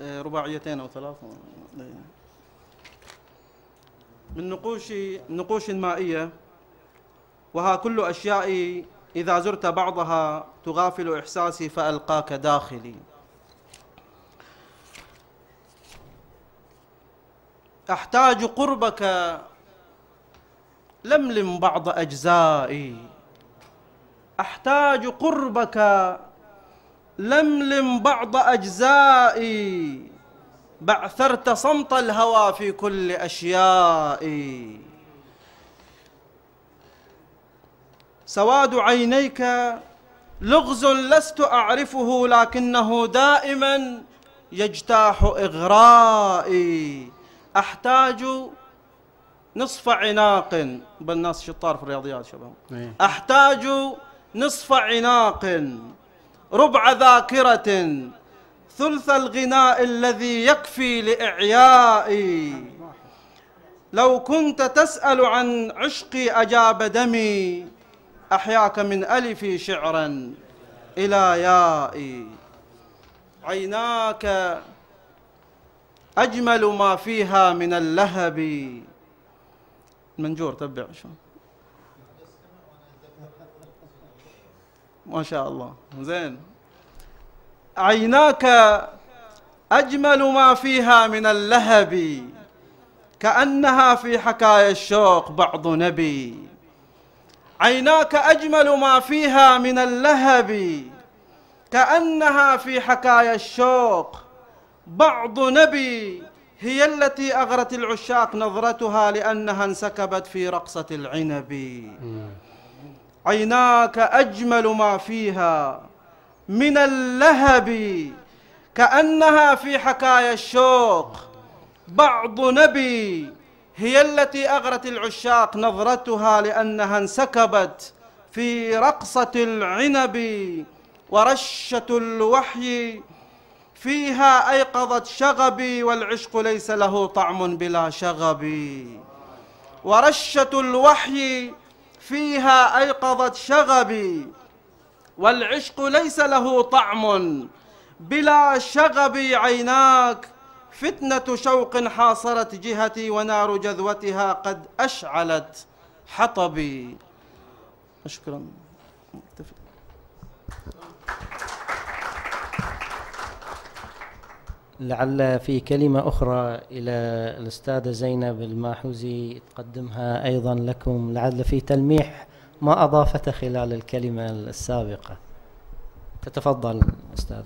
آه، رباعيتين أو ثلاث من نقوش نقوش مائية وها كل أشيائي إذا زرت بعضها تغافل إحساسي فألقاك داخلي أحتاج قربك لملم بعض أجزائي أحتاج قربك لملم بعض أجزائي بعثرت صمت الهوى في كل أشيائي سواد عينيك لغز لست أعرفه لكنه دائما يجتاح إغرائي أحتاج نصف عناق بالناس شطار في الرياضيات شباب إيه. أحتاج نصف عناق ربع ذاكرة ثلث الغناء الذي يكفي لإعيائي لو كنت تسأل عن عشقي أجاب دمي أحياك من ألفي شعرا إلى يائي عيناك أجمل ما فيها من اللهب المنجور تبع شو ما شاء الله زين عيناك أجمل ما فيها من اللهب كأنها في حكايا الشوق بعض نبي عيناك أجمل ما فيها من اللهب كأنها في حكايا الشوق بعض نبي هي التي أغرت العشاق نظرتها لأنها انسكبت في رقصة العنب عيناك أجمل ما فيها من اللهب كأنها في حكايا الشوق بعض نبي هي التي أغرت العشاق نظرتها لأنها انسكبت في رقصة العنب ورشة الوحي فيها أيقظت شغبي والعشق ليس له طعم بلا شغبي ورشة الوحي فيها أيقظت شغبي والعشق ليس له طعم بلا شغبي عيناك فتنة شوق حاصرت جهتي ونار جذوتها قد أشعلت حطبي شكرا لعل في كلمة أخرى إلى الأستاذة زينب الماحوزي تقدمها أيضا لكم لعل في تلميح ما أضافته خلال الكلمة السابقة تتفضل أستاذ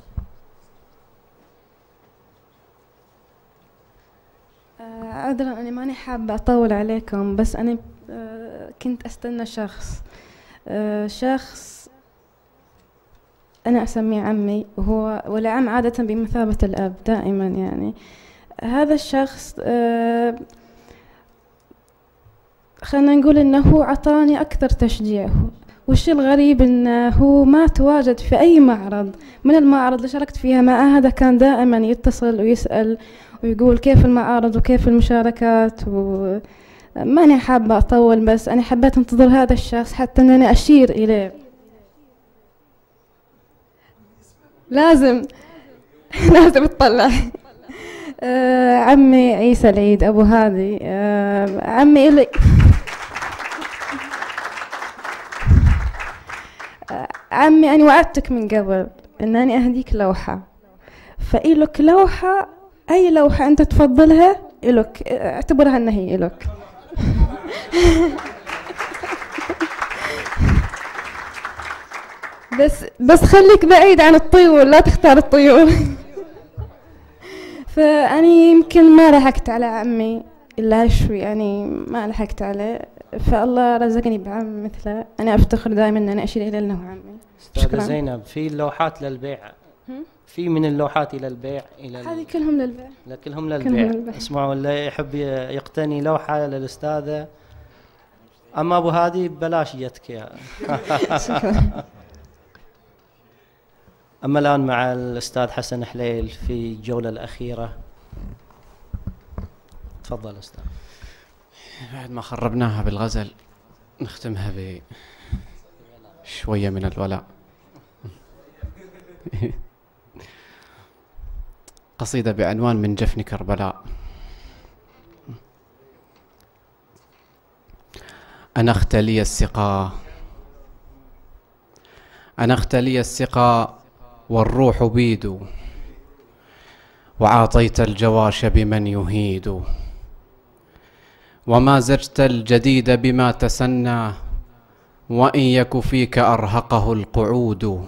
عذرا أه، أنا ماني حابة أطول عليكم بس أنا أه، كنت أستنى شخص أه، شخص أنا أسميه عمي وهو والعم عادة بمثابة الأب دائما يعني هذا الشخص خلنا آه، خلينا نقول انه عطاني اكثر تشجيع والشي الغريب انه هو ما تواجد في اي معرض من المعارض اللي شاركت فيها ما هذا كان دائما يتصل ويسال ويقول كيف المعارض وكيف المشاركات و ماني حابه اطول بس انا حبيت انتظر هذا الشخص حتى انني اشير اليه لازم لازم تطلع آه، عمي عيسى العيد ابو هادي آه، عمي الي آه، عمي أنا وعدتك من قبل إن أنا أهديك لوحة فإلك لوحة أي لوحة أنت تفضلها إلك اعتبرها أنها هي إلك بس بس خليك بعيد عن الطيور لا تختار الطيور فأني يمكن ما لحقت على عمي إلا شوي يعني ما لحقت عليه فالله رزقني بعم مثله أنا أفتخر دائما أن أنا أشير إلى أنه عمي أستاذة زينب في لوحات للبيع في من اللوحات الى البيع الى هذه كلهم للبيع لا كلهم للبيع, للبيع. اسمعوا اللي يحب يقتني لوحه للاستاذه اما ابو هادي ببلاش جتك شكرا أما الآن مع الأستاذ حسن حليل في الجولة الأخيرة تفضل أستاذ بعد ما خربناها بالغزل نختمها ب شوية من الولاء قصيدة بعنوان من جفن كربلاء أنا اختلي السقا أنا اختلي السقا والروح بيد وعاطيت الجواش بمن يهيد وما زجت الجديد بما تسنى وإن يك فيك أرهقه القعود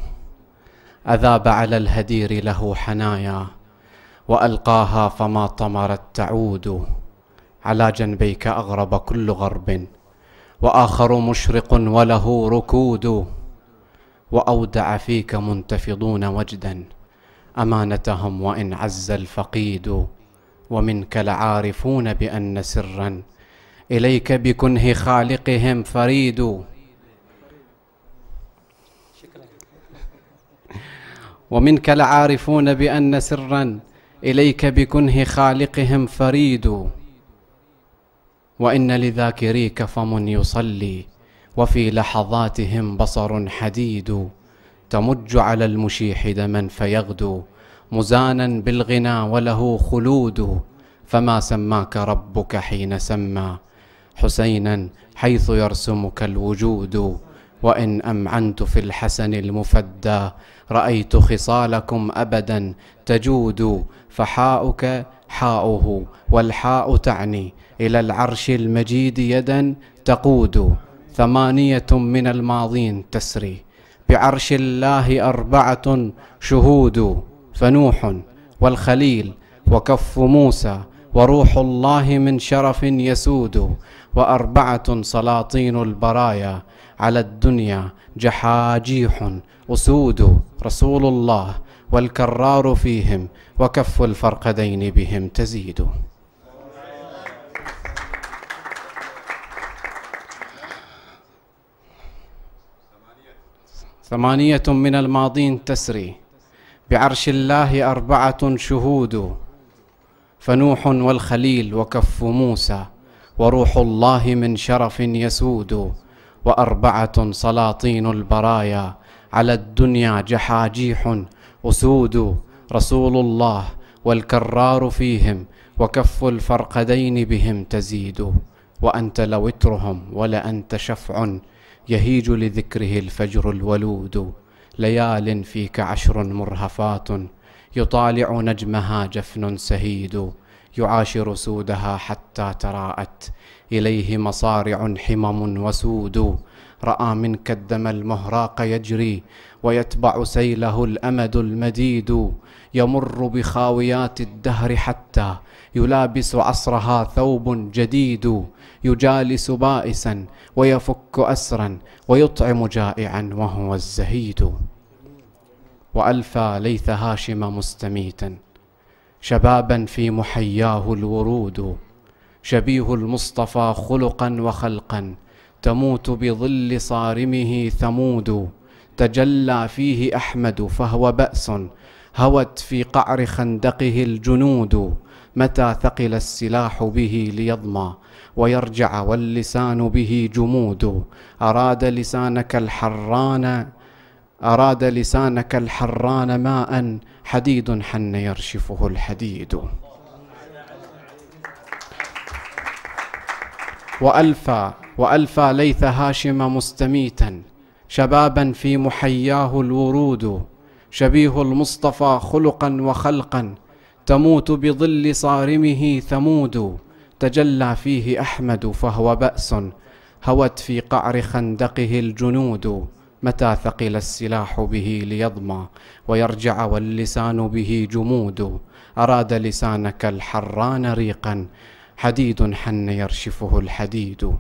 أذاب على الهدير له حنايا وألقاها فما طمرت تعود على جنبيك أغرب كل غرب وآخر مشرق وله ركود واودع فيك منتفضون وجدا امانتهم وان عز الفقيد ومنك لعارفون بان سرا اليك بكنه خالقهم فريد ومنك لعارفون بان سرا اليك بكنه خالقهم فريد وان لذاكريك فم يصلي وفي لحظاتهم بصر حديد تمج على المشيح دما فيغدو مزانا بالغنى وله خلود فما سماك ربك حين سمى حسينا حيث يرسمك الوجود وان امعنت في الحسن المفدى رايت خصالكم ابدا تجود فحاؤك حاؤه والحاء تعني الى العرش المجيد يدا تقود ثمانية من الماضين تسري بعرش الله أربعة شهود فنوح والخليل وكف موسى وروح الله من شرف يسود وأربعة سلاطين البرايا على الدنيا جحاجيح أسود رسول الله والكرار فيهم وكف الفرقدين بهم تزيد ثمانية من الماضين تسري بعرش الله أربعة شهود فنوح والخليل وكف موسى وروح الله من شرف يسود وأربعة سلاطين البرايا على الدنيا جحاجيح أسود رسول الله والكرار فيهم وكف الفرقدين بهم تزيد وأنت لوترهم ولأنت شفع يهيج لذكره الفجر الولود ليال فيك عشر مرهفات يطالع نجمها جفن سهيد يعاشر سودها حتى تراءت اليه مصارع حمم وسود راى منك الدم المهراق يجري ويتبع سيله الامد المديد يمر بخاويات الدهر حتى يلابس عصرها ثوب جديد يجالس بائسا ويفك اسرا ويطعم جائعا وهو الزهيد والفى ليث هاشم مستميتا شبابا في محياه الورود شبيه المصطفى خلقا وخلقا تموت بظل صارمه ثمود تجلى فيه احمد فهو باس هوت في قعر خندقه الجنود متى ثقل السلاح به ليضمى ويرجع واللسان به جمود أراد لسانك الحران أراد لسانك الحران ماء حديد حن يرشفه الحديد وألفى وألفى ليث هاشم مستميتا شبابا في محياه الورود شبيه المصطفى خلقا وخلقا تموت بظل صارمه ثمود تجلى فيه أحمد فهو بأس هوت في قعر خندقه الجنود متى ثقل السلاح به ليضمى ويرجع واللسان به جمود أراد لسانك الحران ريقا حديد حن يرشفه الحديد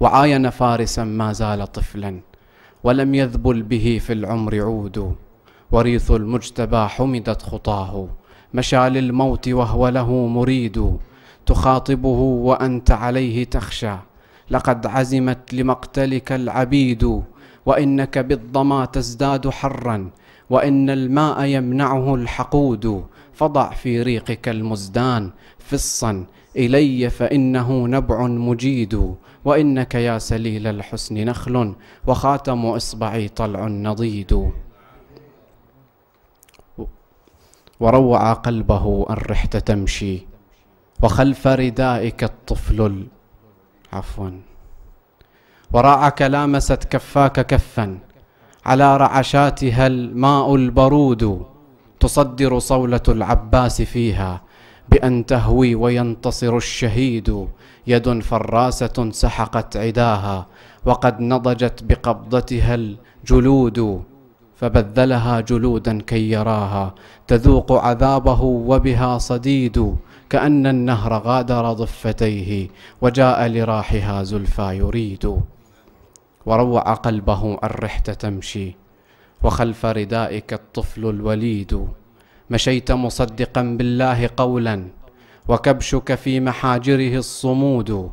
وعاين فارسا ما زال طفلا ولم يذبل به في العمر عود وريث المجتبى حمدت خطاه مشى للموت وهو له مريد تخاطبه وانت عليه تخشى لقد عزمت لمقتلك العبيد وانك بالظما تزداد حرا وان الماء يمنعه الحقود فضع في ريقك المزدان فصا الي فانه نبع مجيد وانك يا سليل الحسن نخل وخاتم اصبعي طلع نضيد وروع قلبه ان رحت تمشي وخلف ردائك الطفل عفوا وراعك لامست كفاك كفا على رعشاتها الماء البرود تصدر صولة العباس فيها بأن تهوي وينتصر الشهيد يد فراسة سحقت عداها وقد نضجت بقبضتها الجلود فبذلها جلودا كي يراها تذوق عذابه وبها صديد كأن النهر غادر ضفتيه وجاء لراحها زلفى يريد وروع قلبه الرحت تمشي وخلف ردائك الطفل الوليد مشيت مصدقا بالله قولا وكبشك في محاجره الصمود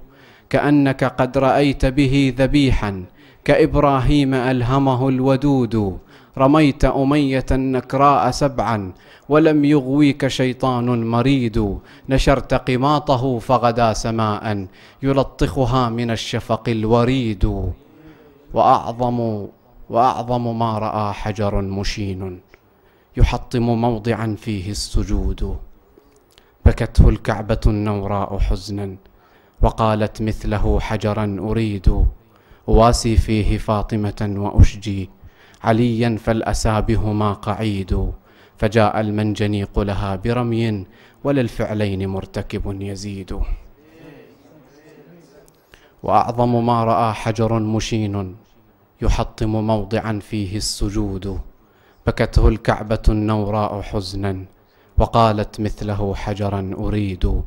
كأنك قد رأيت به ذبيحا كإبراهيم ألهمه الودود رميت أمية نكراء سبعا ولم يغويك شيطان مريد نشرت قماطه فغدا سماء يلطخها من الشفق الوريد وأعظم وأعظم ما رأى حجر مشين يحطم موضعا فيه السجود بكته الكعبة النوراء حزنا وقالت مثله حجرا أريد أواسي فيه فاطمة وأشجي عليا فالأسى بهما قعيد فجاء المنجنيق لها برمي وللفعلين مرتكب يزيد وأعظم ما رأى حجر مشين يحطم موضعا فيه السجود بكته الكعبة النوراء حزنا وقالت مثله حجرا أريد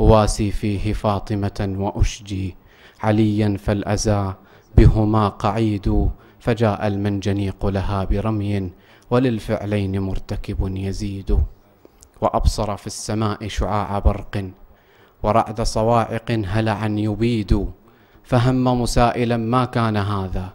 أواسي فيه فاطمة وأشجي عليا فالأزى بهما قعيد فجاء المنجنيق لها برمي وللفعلين مرتكب يزيد وابصر في السماء شعاع برق ورعد صواعق هلعا يبيد فهم مسائلا ما كان هذا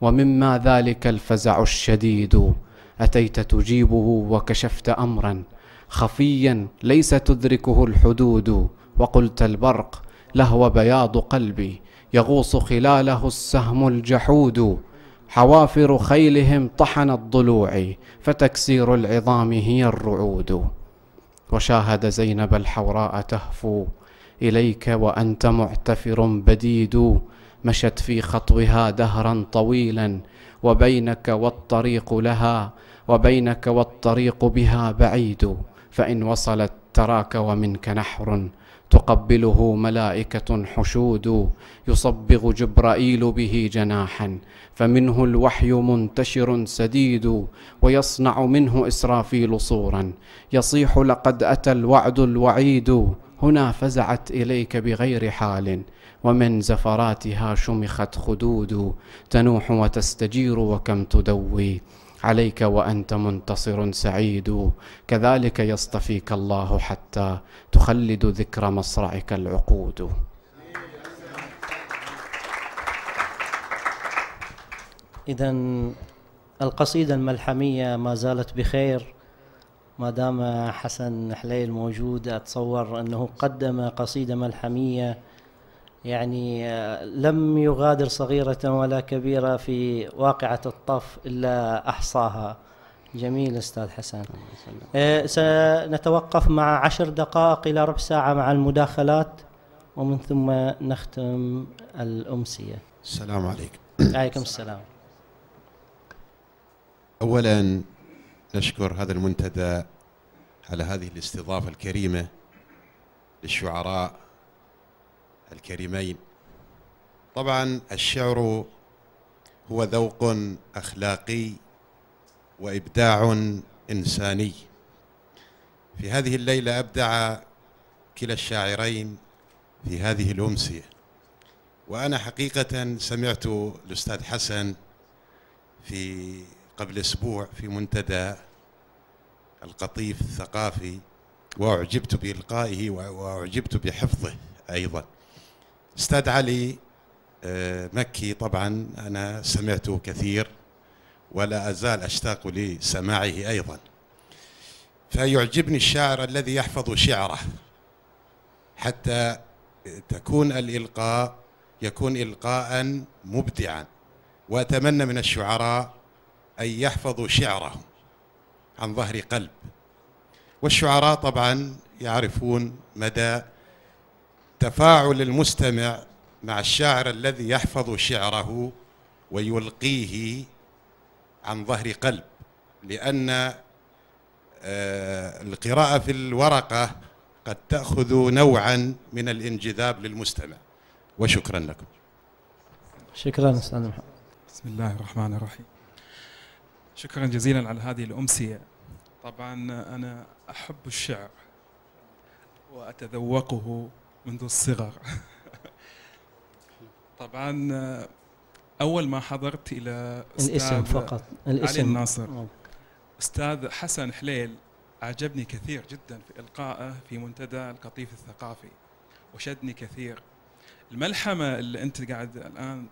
ومما ذلك الفزع الشديد اتيت تجيبه وكشفت امرا خفيا ليس تدركه الحدود وقلت البرق لهو بياض قلبي يغوص خلاله السهم الجحود حوافر خيلهم طحن الضلوع فتكسير العظام هي الرعود وشاهد زينب الحوراء تهفو اليك وانت معتفر بديد مشت في خطوها دهرا طويلا وبينك والطريق لها وبينك والطريق بها بعيد فان وصلت تراك ومنك نحر تقبله ملائكة حشود يصبغ جبرائيل به جناحا فمنه الوحي منتشر سديد ويصنع منه إسرافيل صورا يصيح لقد أتى الوعد الوعيد هنا فزعت إليك بغير حال ومن زفراتها شمخت خدود تنوح وتستجير وكم تدوي عليك وانت منتصر سعيد كذلك يصطفيك الله حتى تخلد ذكر مصرعك العقود اذا القصيده الملحميه ما زالت بخير ما دام حسن حليل موجود اتصور انه قدم قصيده ملحميه يعني آه، لم يغادر صغيرة ولا كبيرة في واقعة الطف إلا أحصاها جميل أستاذ حسن آه، سنتوقف مع عشر دقائق إلى ربع ساعة مع المداخلات ومن ثم نختم الأمسية السلام عليكم عليكم السلام أولا نشكر هذا المنتدى على هذه الاستضافة الكريمة للشعراء الكريمين طبعا الشعر هو ذوق اخلاقي وابداع انساني في هذه الليله ابدع كلا الشاعرين في هذه الامسيه وانا حقيقه سمعت الاستاذ حسن في قبل اسبوع في منتدى القطيف الثقافي واعجبت بالقائه واعجبت بحفظه ايضا استاذ علي آه، مكي طبعا انا سمعته كثير ولا ازال اشتاق لسماعه ايضا فيعجبني الشاعر الذي يحفظ شعره حتى تكون الالقاء يكون القاء مبدعا واتمنى من الشعراء ان يحفظوا شعرهم عن ظهر قلب والشعراء طبعا يعرفون مدى تفاعل المستمع مع الشاعر الذي يحفظ شعره ويلقيه عن ظهر قلب لأن آه، القراءة في الورقة قد تأخذ نوعا من الانجذاب للمستمع وشكرا لكم شكرا أستاذ محمد بسم الله الرحمن الرحيم شكرا جزيلا على هذه الأمسية طبعا أنا أحب الشعر وأتذوقه منذ الصغر طبعا اول ما حضرت الى الاسم فقط الاسم علي الناصر نعم. استاذ حسن حليل اعجبني كثير جدا في القائه في منتدى القطيف الثقافي وشدني كثير الملحمه اللي انت قاعد الان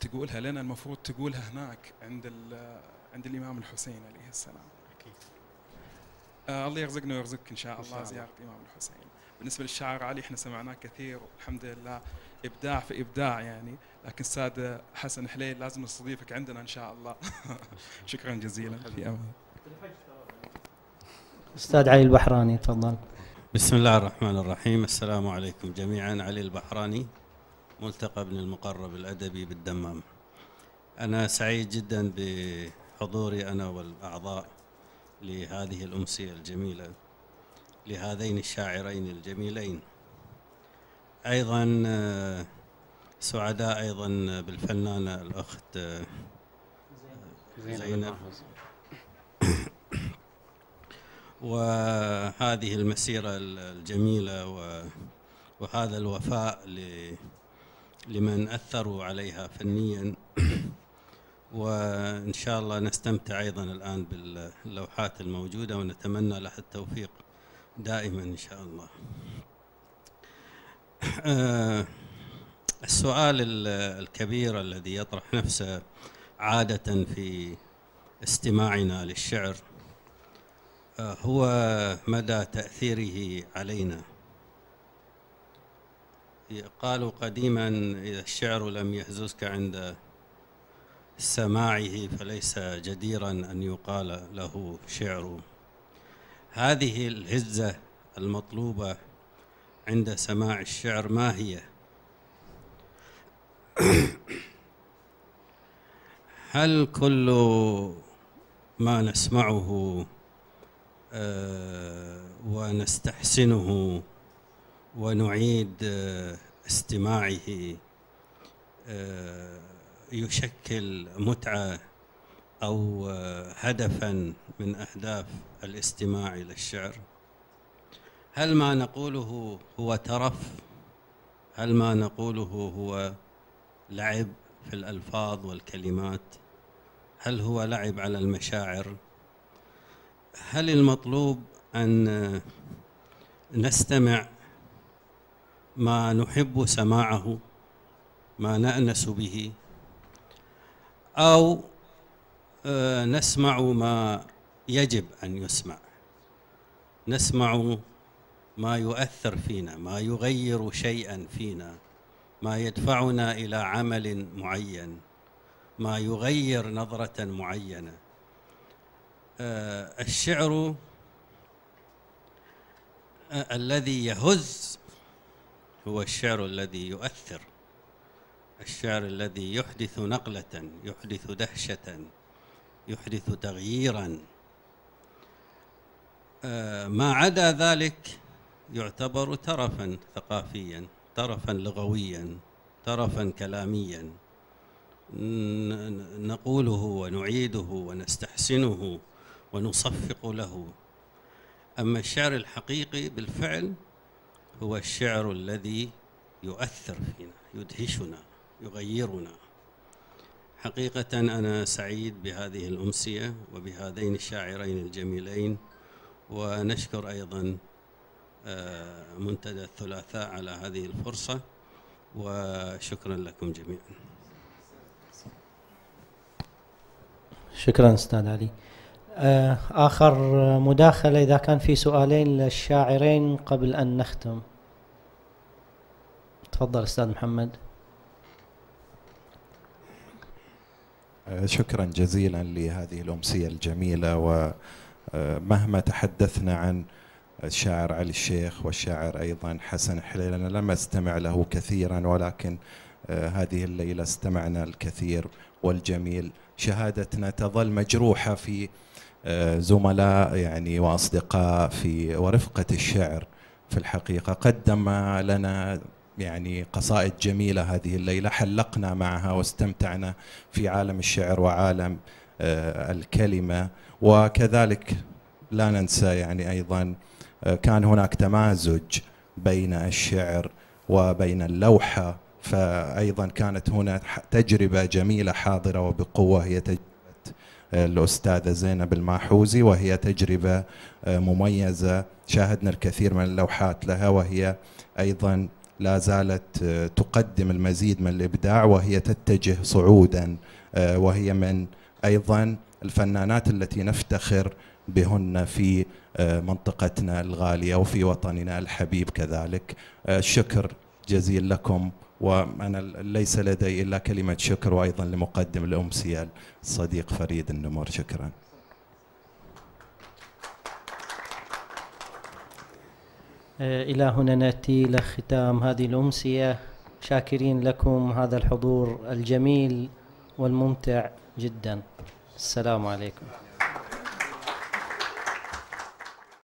تقولها لنا المفروض تقولها هناك عند عند الامام الحسين عليه السلام اكيد آه الله يرزقنا ويرزقك ان شاء الله زياره الامام الحسين بالنسبه للشاعر علي احنا سمعناه كثير والحمد لله ابداع في ابداع يعني لكن السادة حسن حليل لازم نستضيفك عندنا ان شاء الله شكرا جزيلا في امان استاذ علي البحراني تفضل بسم الله الرحمن الرحيم السلام عليكم جميعا علي البحراني ملتقى ابن المقرب الادبي بالدمام انا سعيد جدا بحضوري انا والاعضاء لهذه الامسيه الجميله لهذين الشاعرين الجميلين أيضا آه، سعداء أيضا بالفنانة الأخت آه، زينب وهذه المسيرة الجميلة وهذا الوفاء لمن أثروا عليها فنيا وإن شاء الله نستمتع أيضا الآن باللوحات الموجودة ونتمنى لها التوفيق دائما إن شاء الله آه، السؤال الكبير الذي يطرح نفسه عادة في استماعنا للشعر آه، هو مدى تأثيره علينا قالوا قديما إذا الشعر لم يهززك عند سماعه فليس جديرا أن يقال له شعر هذه الهزة المطلوبة عند سماع الشعر ما هي هل كل ما نسمعه آه، ونستحسنه ونعيد آه، استماعه آه، يشكل متعه أو هدفا من أهداف الاستماع إلى الشعر هل ما نقوله هو ترف هل ما نقوله هو لعب في الألفاظ والكلمات هل هو لعب على المشاعر هل المطلوب أن نستمع ما نحب سماعه ما نأنس به أو آه، نسمع ما يجب أن يسمع نسمع ما يؤثر فينا ما يغير شيئا فينا ما يدفعنا إلى عمل معين ما يغير نظرة معينة آه، الشعر آه، الذي يهز هو الشعر الذي يؤثر الشعر الذي يحدث نقلة يحدث دهشة يحدث تغييرا آه، ما عدا ذلك يعتبر ترفا ثقافيا ترفا لغويا ترفا كلاميا نقوله ونعيده ونستحسنه ونصفق له أما الشعر الحقيقي بالفعل هو الشعر الذي يؤثر فينا يدهشنا يغيرنا حقيقة أنا سعيد بهذه الأمسية وبهذين الشاعرين الجميلين ونشكر أيضا آه، منتدى الثلاثاء على هذه الفرصة وشكرا لكم جميعا شكرا أستاذ علي آه، آخر مداخلة إذا كان في سؤالين للشاعرين قبل أن نختم تفضل أستاذ محمد آه، شكرا جزيلا لهذه الأمسية الجميلة ومهما تحدثنا عن الشاعر علي الشيخ والشاعر أيضا حسن حليل أنا لم أستمع له كثيرا ولكن آه، هذه الليلة استمعنا الكثير والجميل شهادتنا تظل مجروحة في آه، زملاء يعني وأصدقاء في ورفقة الشعر في الحقيقة قدم لنا يعني قصائد جميلة هذه الليلة حلقنا معها واستمتعنا في عالم الشعر وعالم آه، الكلمة وكذلك لا ننسى يعني أيضا آه، كان هناك تمازج بين الشعر وبين اللوحة فأيضا كانت هنا تجربة جميلة حاضرة وبقوة هي تجربة آه، الأستاذة زينب الماحوزي وهي تجربة مميزة شاهدنا الكثير من اللوحات لها وهي أيضا لا زالت آه، تقدم المزيد من الابداع وهي تتجه صعودا آه، وهي من ايضا الفنانات التي نفتخر بهن في آه، منطقتنا الغاليه وفي وطننا الحبيب كذلك الشكر جزيل لكم وانا ليس لدي الا كلمه شكر وايضا لمقدم الامسيه الصديق فريد النمر شكرا آه، إلى هنا نأتي لختام هذه الأمسية شاكرين لكم هذا الحضور الجميل والممتع جدا السلام عليكم